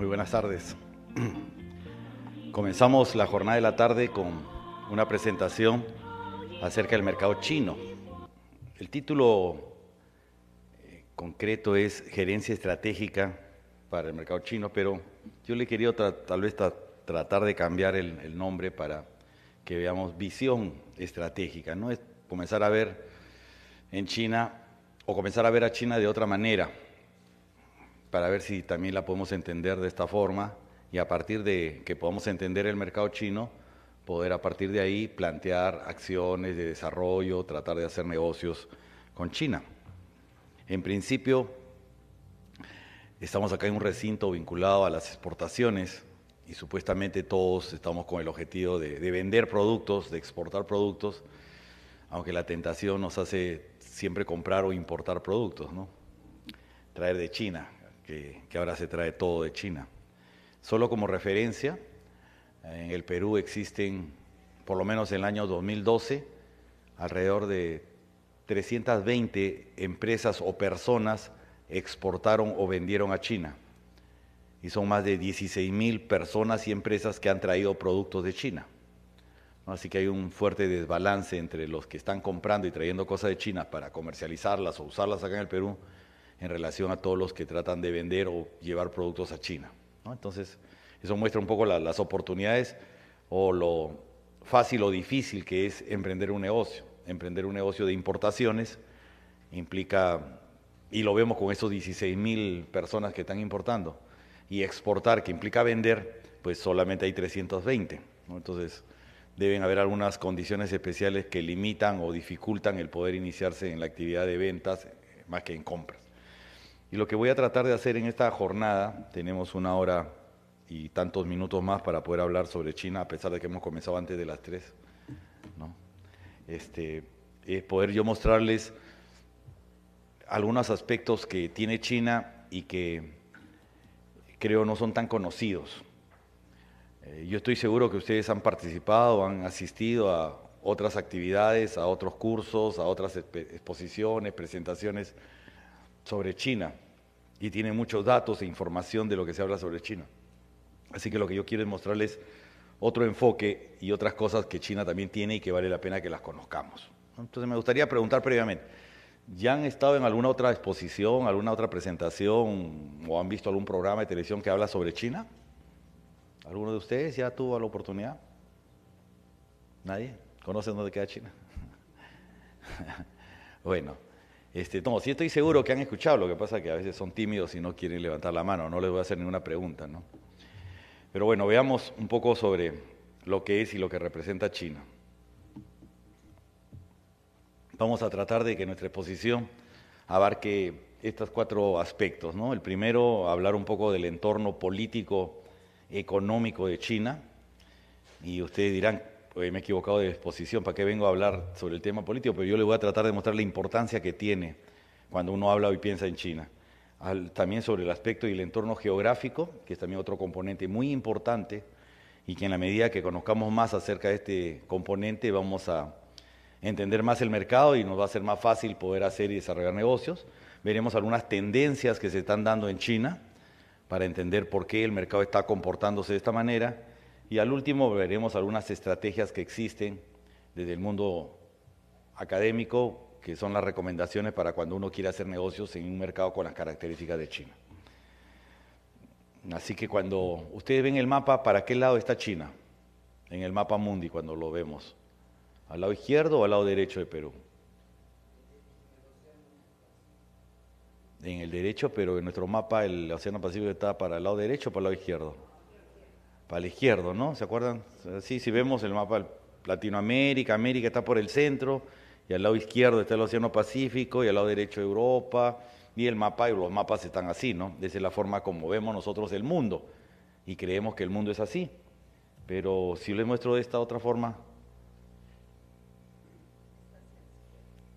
Muy buenas tardes. Comenzamos la jornada de la tarde con una presentación acerca del mercado chino. El título eh, concreto es Gerencia Estratégica para el Mercado Chino, pero yo le quería tal vez tratar de cambiar el, nombre para que veamos visión estratégica, ¿no? Es comenzar a ver en China o comenzar a ver a China de otra manera para ver si también la podemos entender de esta forma y a partir de que podamos entender el mercado chino, poder a partir de ahí plantear acciones de desarrollo, tratar de hacer negocios con China. En principio, estamos acá en un recinto vinculado a las exportaciones y supuestamente todos estamos con el objetivo de, vender productos, de exportar productos, aunque la tentación nos hace siempre comprar o importar productos, ¿no? Traer de China que, ahora se trae todo de China. Solo como referencia, en el Perú existen, por lo menos en el año 2012, alrededor de 320 empresas o personas exportaron o vendieron a China. Y son más de 16 mil personas y empresas que han traído productos de China. Así que hay un fuerte desbalance entre los que están comprando y trayendo cosas de China para comercializarlas o usarlas acá en el Perú en relación a todos los que tratan de vender o llevar productos a China. Entonces, eso muestra un poco las oportunidades o lo fácil o difícil que es emprender un negocio. Emprender un negocio de importaciones implica, y lo vemos con esos 16 mil personas que están importando, y exportar, que implica vender, pues solamente hay 320. Entonces, deben haber algunas condiciones especiales que limitan o dificultan el poder iniciarse en la actividad de ventas más que en compra y lo que voy a tratar de hacer en esta jornada, tenemos una hora y tantos minutos más para poder hablar sobre China, a pesar de que hemos comenzado antes de las tres, ¿no? Este, es poder yo mostrarles algunos aspectos que tiene China y que creo no son tan conocidos. Eh, yo estoy seguro que ustedes han participado, han asistido a otras actividades, a otros cursos, a otras exposiciones, presentaciones sobre China y tiene muchos datos e información de lo que se habla sobre China. Así que lo que yo quiero es mostrarles otro enfoque y otras cosas que China también tiene y que vale la pena que las conozcamos. Entonces me gustaría preguntar previamente, ¿ya han estado en alguna otra exposición, alguna otra presentación o han visto algún programa de televisión que habla sobre China? ¿Alguno de ustedes ya tuvo la oportunidad? ¿Nadie? ¿Conocen dónde queda China? bueno, este, no, sí estoy seguro que han escuchado, lo que pasa es que a veces son tímidos y no quieren levantar la mano, no les voy a hacer ninguna pregunta, ¿no? Pero bueno, veamos un poco sobre lo que es y lo que representa China. Vamos a tratar de que nuestra exposición abarque estos cuatro aspectos, ¿no? El primero, hablar un poco del entorno político, económico de China, y ustedes dirán, porque me he equivocado de exposición, ¿para qué vengo a hablar sobre el tema político? Pero yo le voy a tratar de mostrar la importancia que tiene cuando uno habla y piensa en China. también sobre el aspecto y el entorno geográfico, que es también otro componente muy importante, y que en la medida que conozcamos más acerca de este componente vamos a entender más el mercado y nos va a ser más fácil poder hacer y desarrollar negocios. Veremos algunas tendencias que se están dando en China para entender por qué el mercado está comportándose de esta manera y al último veremos algunas estrategias que existen desde el mundo académico, que son las recomendaciones para cuando uno quiere hacer negocios en un mercado con las características de China. Así que cuando ustedes ven el mapa, ¿para qué lado está China? En el mapa mundi, cuando lo vemos. ¿Al lado izquierdo o al lado derecho de Perú? En el derecho, pero en nuestro mapa el Océano Pacífico está para el lado derecho o para el lado izquierdo para la izquierda, ¿no? ¿Se acuerdan? Sí, si vemos el mapa Latinoamérica, América está por el centro, y al lado izquierdo está el Océano Pacífico, y al lado derecho Europa, y el mapa, y los mapas están así, ¿no? Esa es la forma como vemos nosotros el mundo, y creemos que el mundo es así. Pero si les muestro de esta otra forma,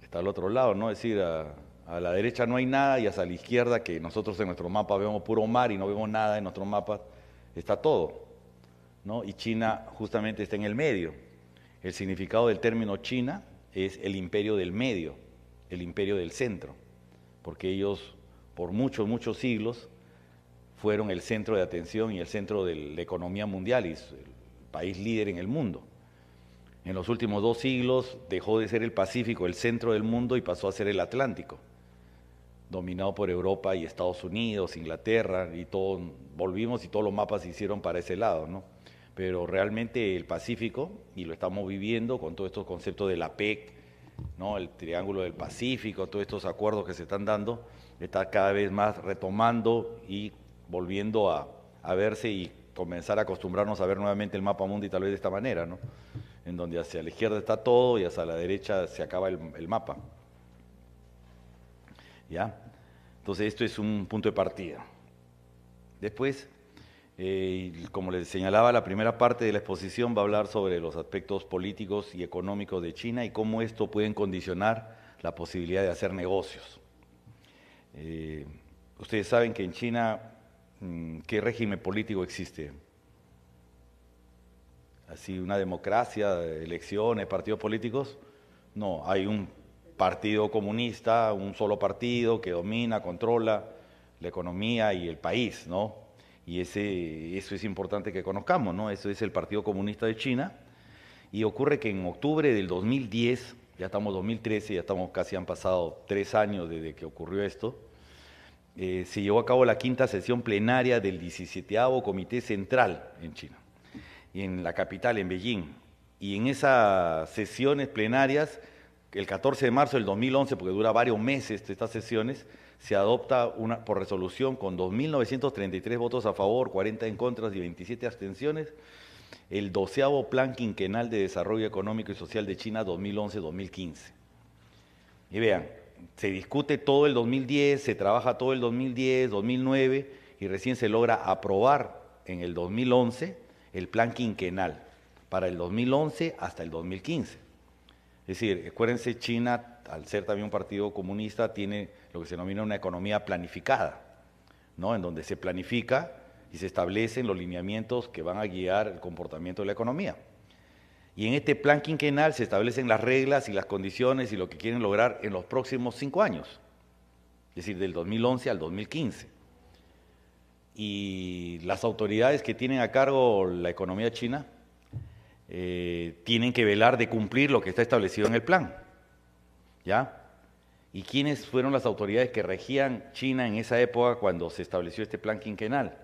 está al otro lado, ¿no? Es decir, a, a la derecha no hay nada y hasta la izquierda, que nosotros en nuestro mapa vemos puro mar y no vemos nada en nuestro mapa, está todo y China justamente está en el medio. El significado del término China es el imperio del medio, el imperio del centro, porque ellos por muchos, muchos siglos fueron el centro de atención y el centro de la economía mundial y el país líder en el mundo. En los últimos dos siglos dejó de ser el Pacífico el centro del mundo y pasó a ser el Atlántico dominado por Europa y Estados Unidos, Inglaterra, y todo, volvimos y todos los mapas se hicieron para ese lado, ¿no? Pero realmente el Pacífico, y lo estamos viviendo con todos estos conceptos de la PEC, ¿no? El Triángulo del Pacífico, todos estos acuerdos que se están dando, está cada vez más retomando y volviendo a, verse y comenzar a acostumbrarnos a ver nuevamente el mapa mundo y tal vez de esta manera, ¿no? En donde hacia la izquierda está todo y hacia la derecha se acaba el, el mapa. ¿Ya? Entonces esto es un punto de partida. Después, eh, como les señalaba, la primera parte de la exposición va a hablar sobre los aspectos políticos y económicos de China y cómo esto puede condicionar la posibilidad de hacer negocios. Eh, ustedes saben que en China, mm, ¿qué régimen político existe? Así, una democracia, elecciones, partidos políticos. No, hay un partido comunista, un solo partido que domina, controla la economía y el país, ¿no? Y eso es importante que conozcamos, ¿no? Eso es el Partido Comunista de China. Y ocurre que en octubre del 2010, ya estamos 2013, ya estamos casi han pasado tres años desde que ocurrió esto, eh, se llevó a cabo la quinta sesión plenaria del 17 Comité Central en China, y en la capital, en Beijing. Y en esas sesiones plenarias el 14 de marzo del 2011, porque dura varios meses estas sesiones, se adopta una, por resolución con 2.933 votos a favor, 40 en contra y 27 abstenciones, el doceavo Plan Quinquenal de Desarrollo Económico y Social de China 2011-2015. Y vean, se discute todo el 2010, se trabaja todo el 2010, 2009 y recién se logra aprobar en el 2011 el Plan Quinquenal para el 2011 hasta el 2015. Es decir, acuérdense, China, al ser también un partido comunista, tiene lo que se denomina una economía planificada, ¿no? En donde se planifica y se establecen los lineamientos que van a guiar el comportamiento de la economía. Y en este plan quinquenal se establecen las reglas y las condiciones y lo que quieren lograr en los próximos cinco años, es decir, del 2011 al 2015. Y las autoridades que tienen a cargo la economía china, eh, tienen que velar de cumplir lo que está establecido en el plan. ¿Ya? ¿Y quiénes fueron las autoridades que regían China en esa época cuando se estableció este plan quinquenal?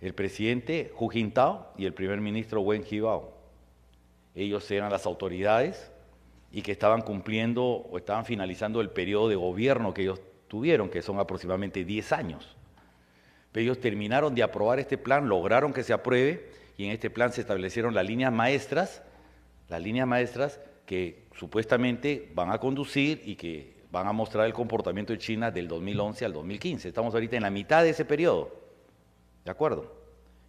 El presidente Hu Jintao y el primer ministro Wen Jiabao. Ellos eran las autoridades y que estaban cumpliendo o estaban finalizando el periodo de gobierno que ellos tuvieron, que son aproximadamente 10 años. Ellos terminaron de aprobar este plan, lograron que se apruebe y en este plan se establecieron las líneas maestras, las líneas maestras que supuestamente van a conducir y que van a mostrar el comportamiento de China del 2011 al 2015. Estamos ahorita en la mitad de ese periodo, ¿de acuerdo?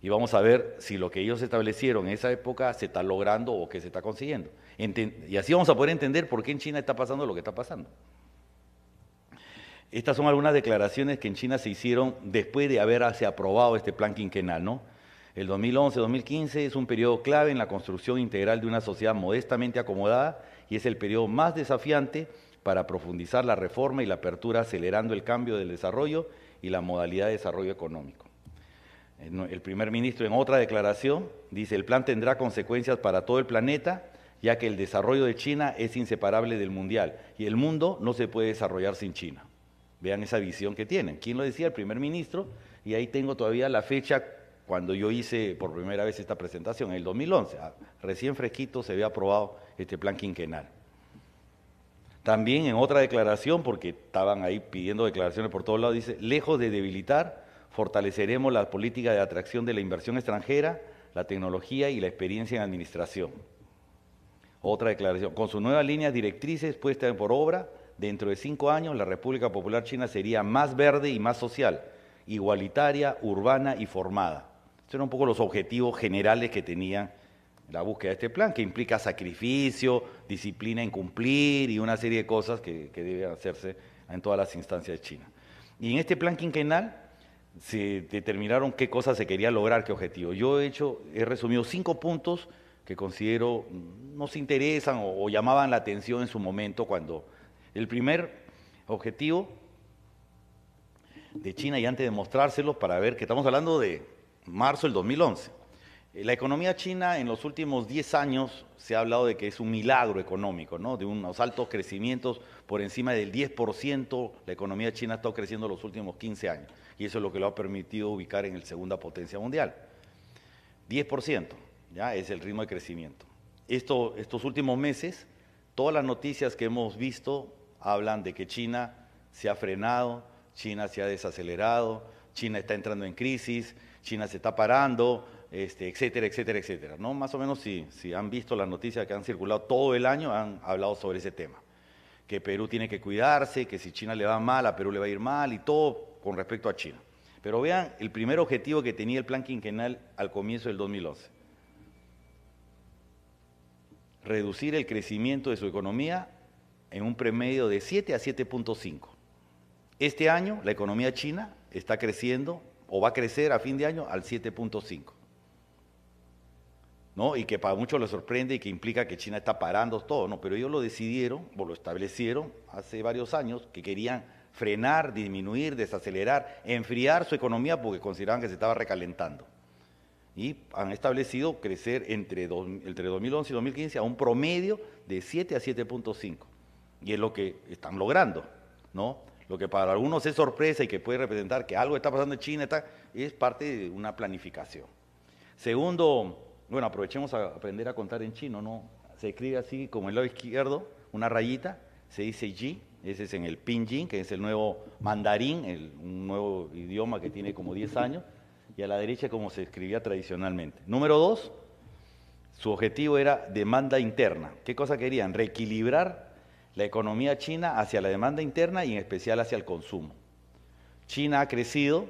Y vamos a ver si lo que ellos establecieron en esa época se está logrando o qué se está consiguiendo. y así vamos a poder entender por qué en China está pasando lo que está pasando. Estas son algunas declaraciones que en China se hicieron después de haberse ah, aprobado este plan quinquenal, ¿no? El 2011-2015 es un periodo clave en la construcción integral de una sociedad modestamente acomodada y es el periodo más desafiante para profundizar la reforma y la apertura acelerando el cambio del desarrollo y la modalidad de desarrollo económico. El primer ministro en otra declaración dice, el plan tendrá consecuencias para todo el planeta, ya que el desarrollo de China es inseparable del mundial y el mundo no se puede desarrollar sin China. Vean esa visión que tienen. ¿Quién lo decía? El primer ministro. Y ahí tengo todavía la fecha cuando yo hice por primera vez esta presentación, en el 2011, ah, recién fresquito se había aprobado este plan quinquenal. También en otra declaración, porque estaban ahí pidiendo declaraciones por todos lados, dice, lejos de debilitar, fortaleceremos la política de atracción de la inversión extranjera, la tecnología y la experiencia en administración. Otra declaración, con su nueva línea directrices puestas por obra, dentro de cinco años la República Popular China sería más verde y más social, igualitaria, urbana y formada. Estos eran un poco los objetivos generales que tenía la búsqueda de este plan, que implica sacrificio, disciplina en cumplir y una serie de cosas que, que deben hacerse en todas las instancias de China. Y en este plan quinquenal se determinaron qué cosas se quería lograr, qué objetivo. Yo he hecho, he resumido cinco puntos que considero mm, nos interesan o llamaban la atención en su momento cuando el primer objetivo de China y antes de mostrárselos para ver que estamos hablando de marzo del 2011. Eh, la economía china en los últimos 10 años se ha hablado de que es un milagro económico, ¿no? de unos altos crecimientos por encima del 10%, la economía china ha estado creciendo los últimos 15 años y eso es lo que lo ha permitido ubicar en el segunda potencia mundial. 10% ya es el ritmo de crecimiento. Esto, estos últimos meses, todas las noticias que hemos visto hablan de que China se ha frenado, China se ha desacelerado, China está entrando en crisis, China se está parando, este, etcétera, etcétera, etcétera. ¿no? Más o menos si, han visto las noticias que han circulado todo el año, han hablado sobre ese tema. Que Perú tiene que cuidarse, que si China le va mal, a Perú le va a ir mal y todo con respecto a China. Pero vean el primer objetivo que tenía el plan quinquenal al comienzo del 2011. Reducir el crecimiento de su economía en un premedio de 7 a 7.5. Este año la economía china está creciendo o va a crecer a fin de año al 7.5. ¿No? Y que para muchos les sorprende y que implica que China está parando todo, no, pero ellos lo decidieron o lo establecieron hace varios años que querían frenar, disminuir, desacelerar, enfriar su economía porque consideraban que se estaba recalentando. Y han establecido crecer entre, entre 2011 y 2015 a un promedio de 7 a 7.5. Y es lo que están logrando, ¿no? Lo que para algunos es sorpresa y que puede representar que algo está pasando en China es parte de una planificación. Segundo, bueno, aprovechemos a aprender a contar en chino, ¿no? Se escribe así como el lado izquierdo, una rayita, se dice Yi, ese es en el Pinyin, que es el nuevo mandarín, un nuevo idioma que tiene como 10 años, y a la derecha como se escribía tradicionalmente. Número dos, su objetivo era demanda interna. ¿Qué cosa querían? Reequilibrar la economía china hacia la demanda interna y en especial hacia el consumo. China ha crecido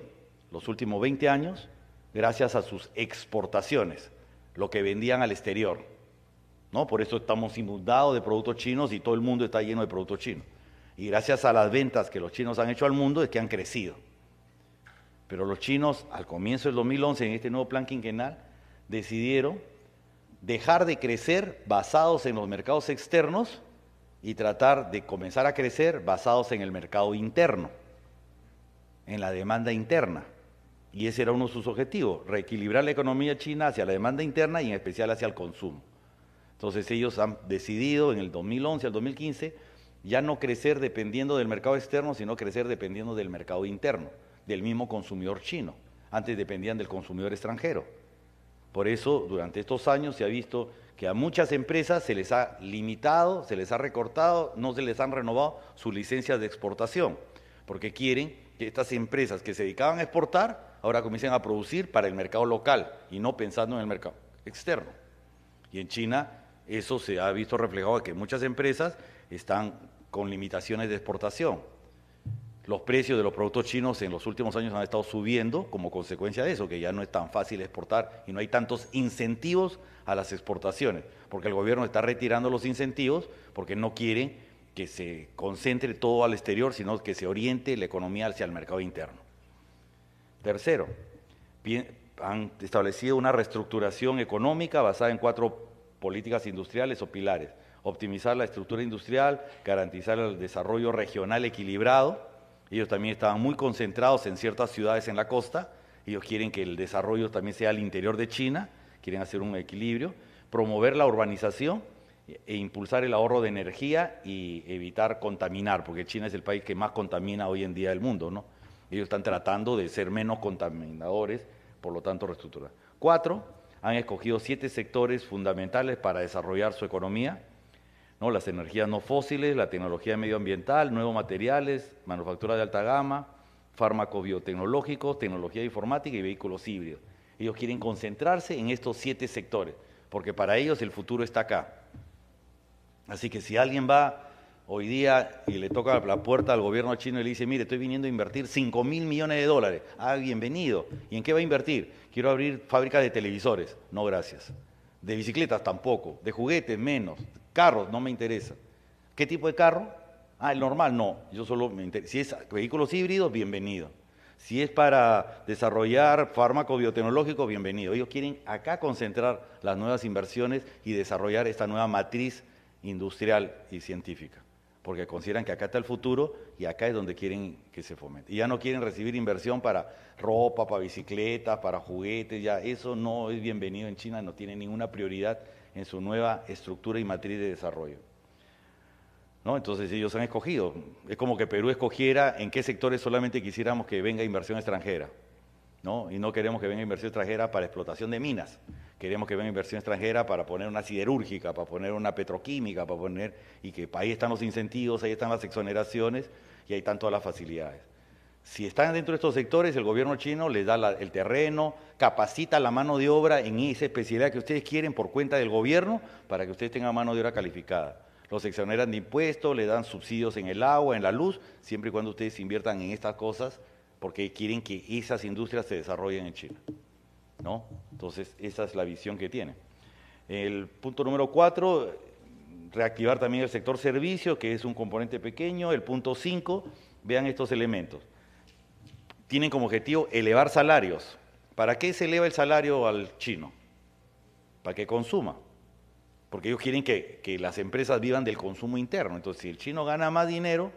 los últimos 20 años gracias a sus exportaciones, lo que vendían al exterior. ¿no? Por eso estamos inundados de productos chinos y todo el mundo está lleno de productos chinos. Y gracias a las ventas que los chinos han hecho al mundo es que han crecido. Pero los chinos al comienzo del 2011, en este nuevo plan quinquenal, decidieron dejar de crecer basados en los mercados externos y tratar de comenzar a crecer basados en el mercado interno, en la demanda interna. Y ese era uno de sus objetivos, reequilibrar la economía china hacia la demanda interna y en especial hacia el consumo. Entonces ellos han decidido en el 2011 al 2015 ya no crecer dependiendo del mercado externo, sino crecer dependiendo del mercado interno, del mismo consumidor chino. Antes dependían del consumidor extranjero. Por eso durante estos años se ha visto que a muchas empresas se les ha limitado, se les ha recortado, no se les han renovado sus licencias de exportación, porque quieren que estas empresas que se dedicaban a exportar ahora comiencen a producir para el mercado local y no pensando en el mercado externo. Y en China eso se ha visto reflejado que muchas empresas están con limitaciones de exportación. Los precios de los productos chinos en los últimos años han estado subiendo como consecuencia de eso, que ya no es tan fácil exportar y no hay tantos incentivos a las exportaciones, porque el gobierno está retirando los incentivos porque no quiere que se concentre todo al exterior, sino que se oriente la economía hacia el mercado interno. Tercero, han establecido una reestructuración económica basada en cuatro políticas industriales o pilares. Optimizar la estructura industrial, garantizar el desarrollo regional equilibrado, ellos también estaban muy concentrados en ciertas ciudades en la costa. Ellos quieren que el desarrollo también sea al interior de China, quieren hacer un equilibrio, promover la urbanización e impulsar el ahorro de energía y evitar contaminar, porque China es el país que más contamina hoy en día del mundo, ¿no? Ellos están tratando de ser menos contaminadores, por lo tanto reestructurar. Cuatro, han escogido siete sectores fundamentales para desarrollar su economía, las energías no fósiles, la tecnología medioambiental, nuevos materiales, manufactura de alta gama, fármacos biotecnológicos, tecnología informática y vehículos híbridos. Ellos quieren concentrarse en estos siete sectores, porque para ellos el futuro está acá. Así que si alguien va hoy día y le toca la puerta al gobierno chino y le dice, mire, estoy viniendo a invertir 5 mil millones de dólares. Ah, bienvenido. ¿Y en qué va a invertir? Quiero abrir fábricas de televisores. No, gracias. De bicicletas tampoco. De juguetes menos. Carros, no me interesa. ¿Qué tipo de carro? Ah, el normal, no. Yo solo me interesa. Si es vehículos híbridos, bienvenido. Si es para desarrollar fármaco biotecnológico, bienvenido. Ellos quieren acá concentrar las nuevas inversiones y desarrollar esta nueva matriz industrial y científica, porque consideran que acá está el futuro y acá es donde quieren que se fomente. Y ya no quieren recibir inversión para ropa, para bicicletas, para juguetes, ya eso no es bienvenido en China, no tiene ninguna prioridad en su nueva estructura y matriz de desarrollo. ¿No? Entonces ellos han escogido. Es como que Perú escogiera en qué sectores solamente quisiéramos que venga inversión extranjera. ¿no? Y no queremos que venga inversión extranjera para explotación de minas. Queremos que venga inversión extranjera para poner una siderúrgica, para poner una petroquímica, para poner... Y que ahí están los incentivos, ahí están las exoneraciones y ahí están todas las facilidades. Si están dentro de estos sectores, el gobierno chino les da el terreno, capacita la mano de obra en esa especialidad que ustedes quieren por cuenta del gobierno para que ustedes tengan mano de obra calificada. Los exoneran de impuestos, le dan subsidios en el agua, en la luz, siempre y cuando ustedes inviertan en estas cosas porque quieren que esas industrias se desarrollen en China. ¿no? Entonces, esa es la visión que tiene. El punto número cuatro, reactivar también el sector servicio, que es un componente pequeño. El punto cinco, vean estos elementos tienen como objetivo elevar salarios. ¿Para qué se eleva el salario al chino? Para que consuma. Porque ellos quieren que, las empresas vivan del consumo interno. Entonces, si el chino gana más dinero,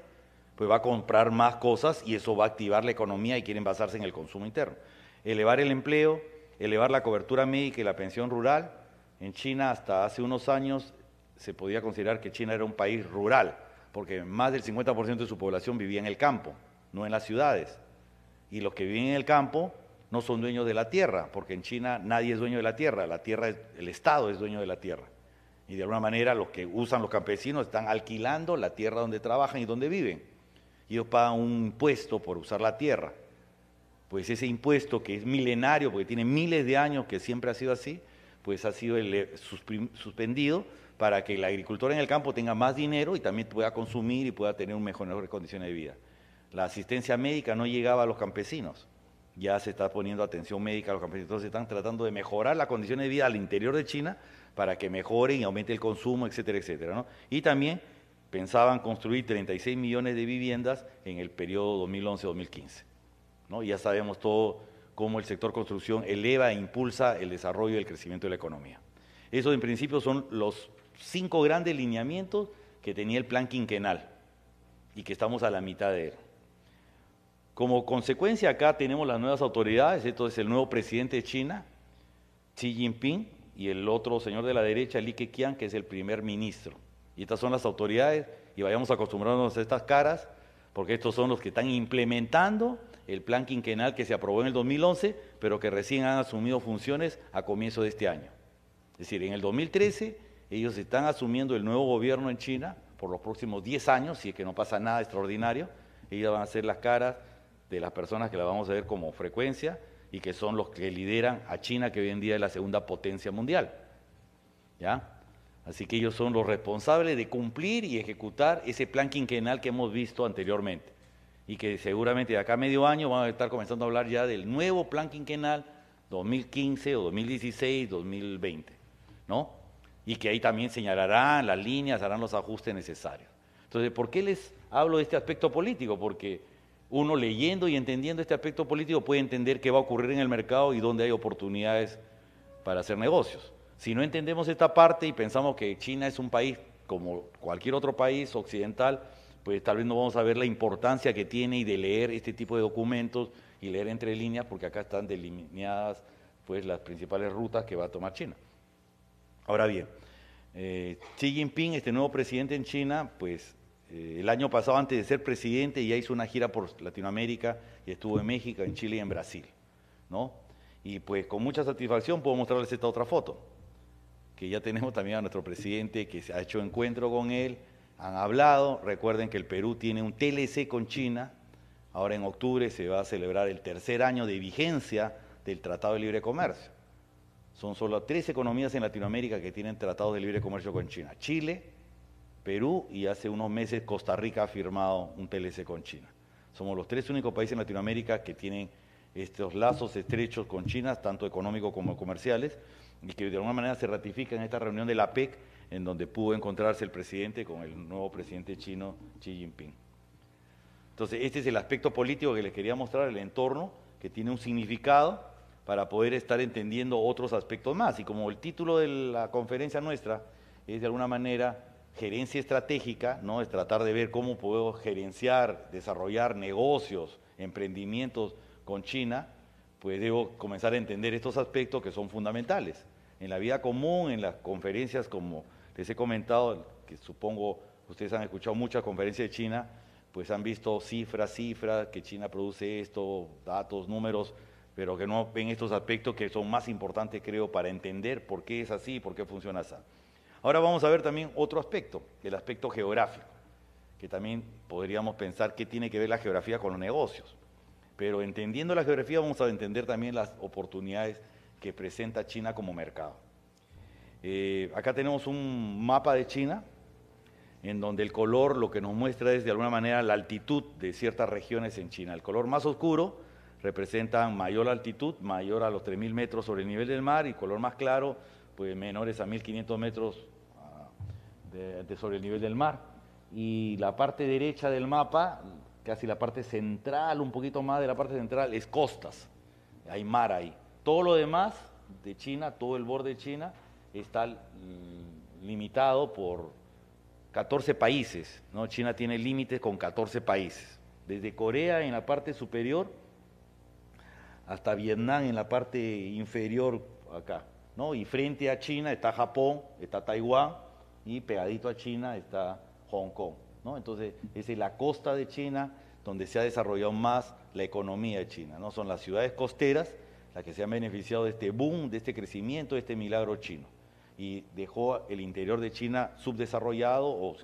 pues va a comprar más cosas y eso va a activar la economía y quieren basarse en el consumo interno. Elevar el empleo, elevar la cobertura médica y la pensión rural. En China hasta hace unos años se podía considerar que China era un país rural, porque más del 50% de su población vivía en el campo, no en las ciudades y los que viven en el campo no son dueños de la tierra, porque en China nadie es dueño de la tierra, la tierra el Estado es dueño de la tierra. Y de alguna manera los que usan los campesinos están alquilando la tierra donde trabajan y donde viven. Y ellos pagan un impuesto por usar la tierra. Pues ese impuesto que es milenario, porque tiene miles de años que siempre ha sido así, pues ha sido eh, suspendido para que el agricultor en el campo tenga más dinero y también pueda consumir y pueda tener un mejor, mejores condiciones de vida la asistencia médica no llegaba a los campesinos. Ya se está poniendo atención médica a los campesinos. Entonces están tratando de mejorar la condición de vida al interior de China para que mejoren y aumente el consumo, etcétera, etcétera. Y también pensaban construir 36 millones de viviendas en el periodo 2011-2015. ya sabemos todo cómo el sector construcción eleva e impulsa el desarrollo y el crecimiento de la economía. Esos en principio son los cinco grandes lineamientos que tenía el plan quinquenal y que estamos a la mitad de él. Como consecuencia acá tenemos las nuevas autoridades, esto es el nuevo presidente de China, Xi Jinping, y el otro señor de la derecha, Li Keqiang, que es el primer ministro. Y estas son las autoridades, y vayamos acostumbrándonos a estas caras, porque estos son los que están implementando el plan quinquenal que se aprobó en el 2011, pero que recién han asumido funciones a comienzo de este año. Es decir, en el 2013 ellos están asumiendo el nuevo gobierno en China por los próximos 10 años, si es que no pasa nada extraordinario, ellos van a ser las caras de las personas que la vamos a ver como frecuencia y que son los que lideran a China, que hoy en día es la segunda potencia mundial. ¿Ya? Así que ellos son los responsables de cumplir y ejecutar ese plan quinquenal que hemos visto anteriormente y que seguramente de acá a medio año van a estar comenzando a hablar ya del nuevo plan quinquenal 2015 o 2016, 2020, ¿no? Y que ahí también señalarán las líneas, harán los ajustes necesarios. Entonces, ¿por qué les hablo de este aspecto político? Porque uno leyendo y entendiendo este aspecto político puede entender qué va a ocurrir en el mercado y dónde hay oportunidades para hacer negocios. Si no entendemos esta parte y pensamos que China es un país como cualquier otro país occidental, pues tal vez no vamos a ver la importancia que tiene y de leer este tipo de documentos y leer entre líneas, porque acá están delineadas pues las principales rutas que va a tomar China. Ahora bien, eh, Xi Jinping, este nuevo presidente en China, pues eh, el año pasado, antes de ser presidente, ya hizo una gira por Latinoamérica y estuvo en México, en Chile y en Brasil. ¿no? Y pues con mucha satisfacción puedo mostrarles esta otra foto, que ya tenemos también a nuestro presidente que se ha hecho encuentro con él, han hablado, recuerden que el Perú tiene un TLC con China, ahora en octubre se va a celebrar el tercer año de vigencia del Tratado de Libre Comercio. Son solo tres economías en Latinoamérica que tienen Tratado de libre comercio con China, Chile, Perú y hace unos meses Costa Rica ha firmado un TLC con China. Somos los tres únicos países en Latinoamérica que tienen estos lazos estrechos con China, tanto económicos como comerciales, y que de alguna manera se ratifica en esta reunión de la PEC, en donde pudo encontrarse el presidente con el nuevo presidente chino Xi Jinping. Entonces, este es el aspecto político que les quería mostrar, el entorno, que tiene un significado para poder estar entendiendo otros aspectos más. Y como el título de la conferencia nuestra es de alguna manera gerencia estratégica, ¿no? Es tratar de ver cómo puedo gerenciar, desarrollar negocios, emprendimientos con China, pues debo comenzar a entender estos aspectos que son fundamentales. En la vida común, en las conferencias, como les he comentado, que supongo ustedes han escuchado muchas conferencias de China, pues han visto cifras, cifras, que China produce esto, datos, números, pero que no ven estos aspectos que son más importantes, creo, para entender por qué es así, por qué funciona así. Ahora vamos a ver también otro aspecto, el aspecto geográfico, que también podríamos pensar qué tiene que ver la geografía con los negocios. Pero entendiendo la geografía vamos a entender también las oportunidades que presenta China como mercado. Eh, acá tenemos un mapa de China, en donde el color lo que nos muestra es de alguna manera la altitud de ciertas regiones en China. El color más oscuro representa mayor altitud, mayor a los 3.000 metros sobre el nivel del mar, y color más claro, pues menores a 1.500 metros sobre el nivel del mar. Y la parte derecha del mapa, casi la parte central, un poquito más de la parte central, es costas. Hay mar ahí. Todo lo demás de China, todo el borde de China, está limitado por 14 países. ¿no? China tiene límites con 14 países. Desde Corea en la parte superior hasta Vietnam en la parte inferior acá. ¿no? Y frente a China está Japón, está Taiwán, y pegadito a China está Hong Kong. ¿no? Entonces, es la costa de China donde se ha desarrollado más la economía de China. ¿no? Son las ciudades costeras las que se han beneficiado de este boom, de este crecimiento, de este milagro chino. Y dejó el interior de China subdesarrollado, o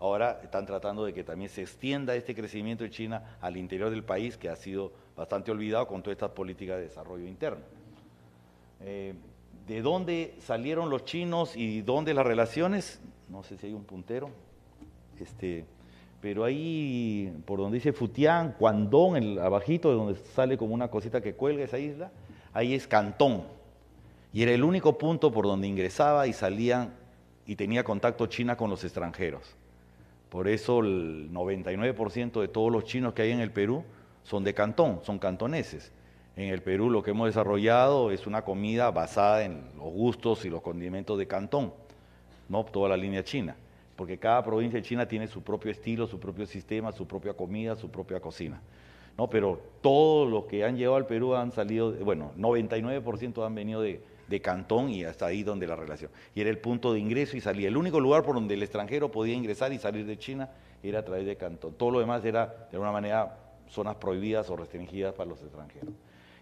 ahora están tratando de que también se extienda este crecimiento de China al interior del país, que ha sido bastante olvidado con todas estas políticas de desarrollo interno. Eh, ¿De dónde salieron los chinos y dónde las relaciones? No sé si hay un puntero. Este, pero ahí, por donde dice Futián, Cuandón, el, abajito, de donde sale como una cosita que cuelga esa isla, ahí es Cantón. Y era el único punto por donde ingresaba y salían y tenía contacto China con los extranjeros. Por eso el 99% de todos los chinos que hay en el Perú son de Cantón, son cantoneses. En el Perú lo que hemos desarrollado es una comida basada en los gustos y los condimentos de Cantón, no toda la línea china, porque cada provincia de China tiene su propio estilo, su propio sistema, su propia comida, su propia cocina. No, pero todos los que han llegado al Perú han salido, bueno, 99% han venido de, Cantón y hasta ahí donde la relación. Y era el punto de ingreso y salida. El único lugar por donde el extranjero podía ingresar y salir de China era a través de Cantón. Todo lo demás era, de alguna manera, zonas prohibidas o restringidas para los extranjeros.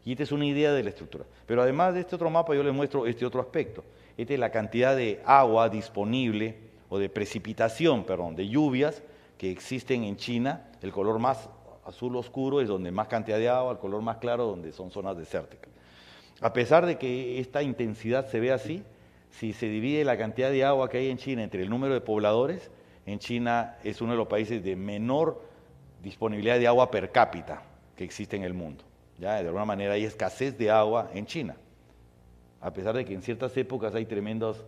Y esta es una idea de la estructura. Pero además de este otro mapa, yo les muestro este otro aspecto. Esta es la cantidad de agua disponible, o de precipitación, perdón, de lluvias que existen en China. El color más azul oscuro es donde más cantidad de agua, el color más claro donde son zonas desérticas. A pesar de que esta intensidad se ve así, si se divide la cantidad de agua que hay en China entre el número de pobladores, en China es uno de los países de menor disponibilidad de agua per cápita que existe en el mundo de alguna manera hay escasez de agua en China. A pesar de que en ciertas épocas hay tremendos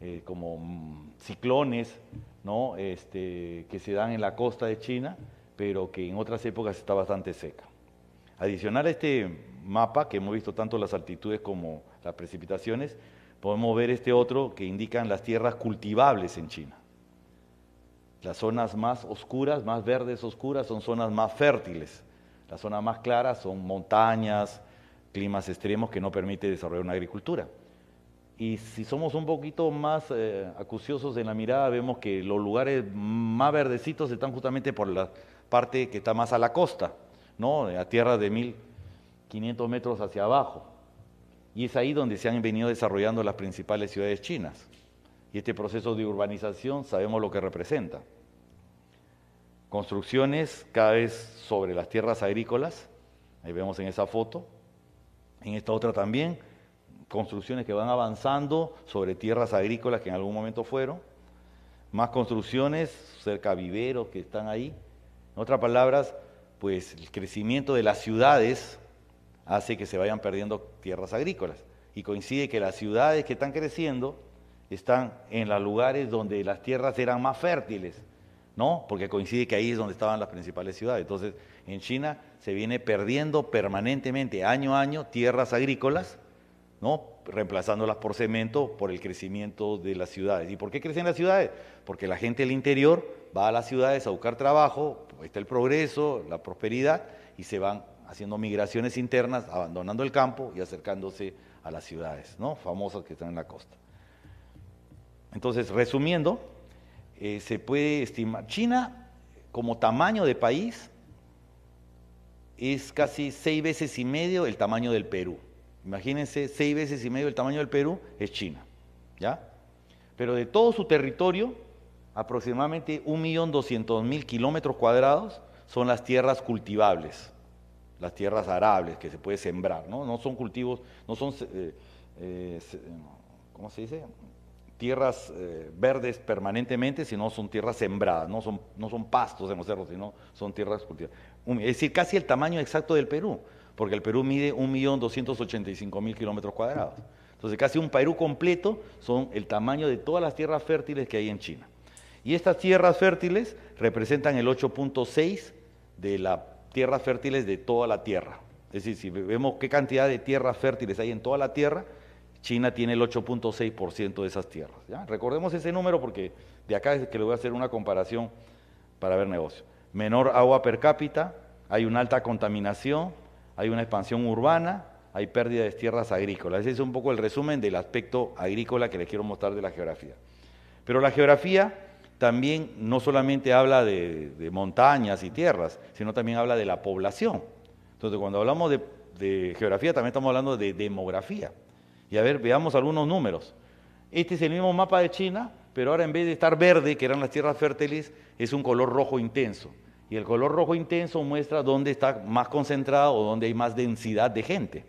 eh, como mm, ciclones, este, que se dan en la costa de China, pero que en otras épocas está bastante seca. Adicional a este mapa, que hemos visto tanto las altitudes como las precipitaciones, podemos ver este otro que indican las tierras cultivables en China. Las zonas más oscuras, más verdes oscuras, son zonas más fértiles. Las zonas más claras son montañas, climas extremos que no permite desarrollar una agricultura. Y si somos un poquito más eh, acuciosos en la mirada, vemos que los lugares más verdecitos están justamente por la parte que está más a la costa, ¿no? a tierra de 1500 metros hacia abajo. Y es ahí donde se han venido desarrollando las principales ciudades chinas. Y este proceso de urbanización sabemos lo que representa. Construcciones cada vez sobre las tierras agrícolas, ahí vemos en esa foto, en esta otra también, construcciones que van avanzando sobre tierras agrícolas que en algún momento fueron, más construcciones cerca de viveros que están ahí. En otras palabras, pues el crecimiento de las ciudades hace que se vayan perdiendo tierras agrícolas. Y coincide que las ciudades que están creciendo están en los lugares donde las tierras eran más fértiles. No, porque coincide que ahí es donde estaban las principales ciudades. Entonces, en China se viene perdiendo permanentemente, año a año, tierras agrícolas, ¿no? reemplazándolas por cemento por el crecimiento de las ciudades. ¿Y por qué crecen las ciudades? Porque la gente del interior va a las ciudades a buscar trabajo, está el progreso, la prosperidad, y se van haciendo migraciones internas, abandonando el campo y acercándose a las ciudades, ¿no? famosas que están en la costa. Entonces, resumiendo, eh, se puede estimar, China como tamaño de país es casi seis veces y medio el tamaño del Perú. Imagínense, seis veces y medio el tamaño del Perú es China, ¿ya? Pero de todo su territorio, aproximadamente 1.200.000 kilómetros cuadrados son las tierras cultivables, las tierras arables que se puede sembrar, ¿no? No son cultivos, no son, eh, eh, ¿cómo se dice? tierras eh, verdes permanentemente, sino son tierras sembradas, no son, no son pastos en los cerros, sino son tierras cultivadas. Es decir, casi el tamaño exacto del Perú, porque el Perú mide 1.285.000 kilómetros cuadrados. Entonces, casi un Perú completo son el tamaño de todas las tierras fértiles que hay en China. Y estas tierras fértiles representan el 8.6 de las tierras fértiles de toda la tierra. Es decir, si vemos qué cantidad de tierras fértiles hay en toda la tierra, China tiene el 8.6% de esas tierras. Recordemos ese número porque de acá es que le voy a hacer una comparación para ver negocio. Menor agua per cápita, hay una alta contaminación, hay una expansión urbana, hay pérdida de tierras agrícolas. Ese es un poco el resumen del aspecto agrícola que les quiero mostrar de la geografía. Pero la geografía también no solamente habla de, montañas y tierras, sino también habla de la población. Entonces, cuando hablamos de geografía, también estamos hablando de demografía. Y a ver, veamos algunos números. Este es el mismo mapa de China, pero ahora en vez de estar verde, que eran las tierras fértiles, es un color rojo intenso. Y el color rojo intenso muestra dónde está más concentrado o dónde hay más densidad de gente,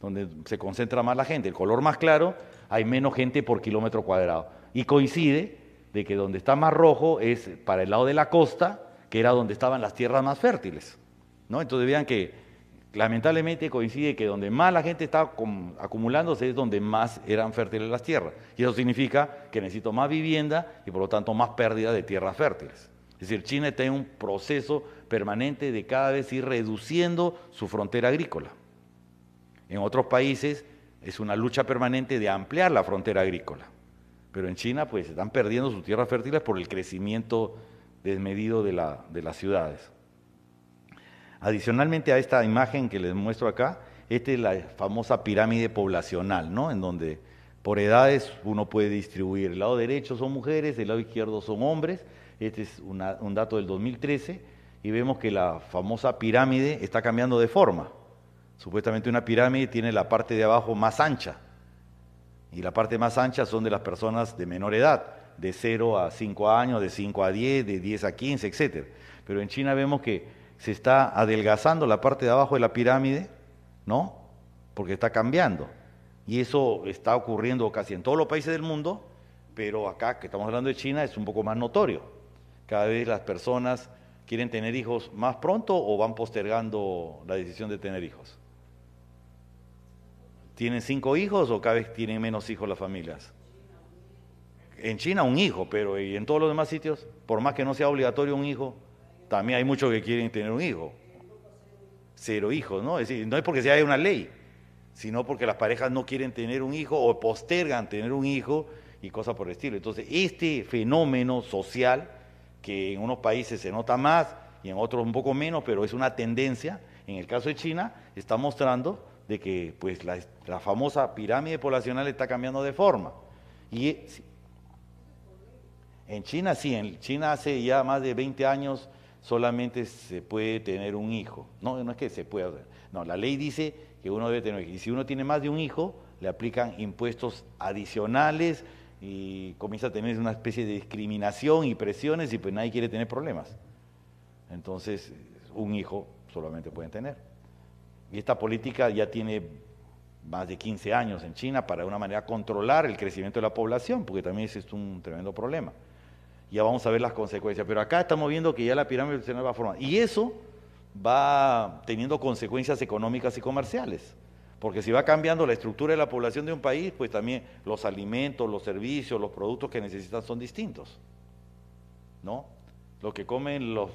donde se concentra más la gente. El color más claro, hay menos gente por kilómetro cuadrado. Y coincide de que donde está más rojo es para el lado de la costa, que era donde estaban las tierras más fértiles. ¿no? Entonces vean que Lamentablemente coincide que donde más la gente está acumulándose es donde más eran fértiles las tierras. Y eso significa que necesito más vivienda y por lo tanto más pérdida de tierras fértiles. Es decir, China está en un proceso permanente de cada vez ir reduciendo su frontera agrícola. En otros países es una lucha permanente de ampliar la frontera agrícola. Pero en China pues están perdiendo sus tierras fértiles por el crecimiento desmedido de, de las ciudades. Adicionalmente a esta imagen que les muestro acá, esta es la famosa pirámide poblacional, ¿no? En donde por edades uno puede distribuir. El lado derecho son mujeres, el lado izquierdo son hombres. Este es un dato del 2013 y vemos que la famosa pirámide está cambiando de forma. Supuestamente una pirámide tiene la parte de abajo más ancha y la parte más ancha son de las personas de menor edad, de 0 a 5 años, de 5 a 10, de 10 a 15, etc. Pero en China vemos que se está adelgazando la parte de abajo de la pirámide, ¿no? Porque está cambiando. Y eso está ocurriendo casi en todos los países del mundo, pero acá, que estamos hablando de China, es un poco más notorio. Cada vez las personas quieren tener hijos más pronto o van postergando la decisión de tener hijos. ¿Tienen cinco hijos o cada vez tienen menos hijos las familias? En China un hijo, pero en todos los demás sitios? Por más que no sea obligatorio un hijo, también hay muchos que quieren tener un hijo. Cero hijos, ¿no? Es decir, no es porque sea una ley, sino porque las parejas no quieren tener un hijo o postergan tener un hijo y cosas por el estilo. Entonces, este fenómeno social, que en unos países se nota más y en otros un poco menos, pero es una tendencia, en el caso de China, está mostrando de que pues, la, la famosa pirámide poblacional está cambiando de forma. Y en China sí, en China hace ya más de 20 años solamente se puede tener un hijo. No, no es que se pueda, no, la ley dice que uno debe tener, y si uno tiene más de un hijo, le aplican impuestos adicionales y comienza a tener una especie de discriminación y presiones y pues nadie quiere tener problemas. Entonces, un hijo solamente pueden tener. Y esta política ya tiene más de 15 años en China para de una manera controlar el crecimiento de la población, porque también es un tremendo problema ya vamos a ver las consecuencias. Pero acá estamos viendo que ya la pirámide nacional va formar, Y eso va teniendo consecuencias económicas y comerciales. Porque si va cambiando la estructura de la población de un país, pues también los alimentos, los servicios, los productos que necesitan son distintos. ¿No? Lo que comen los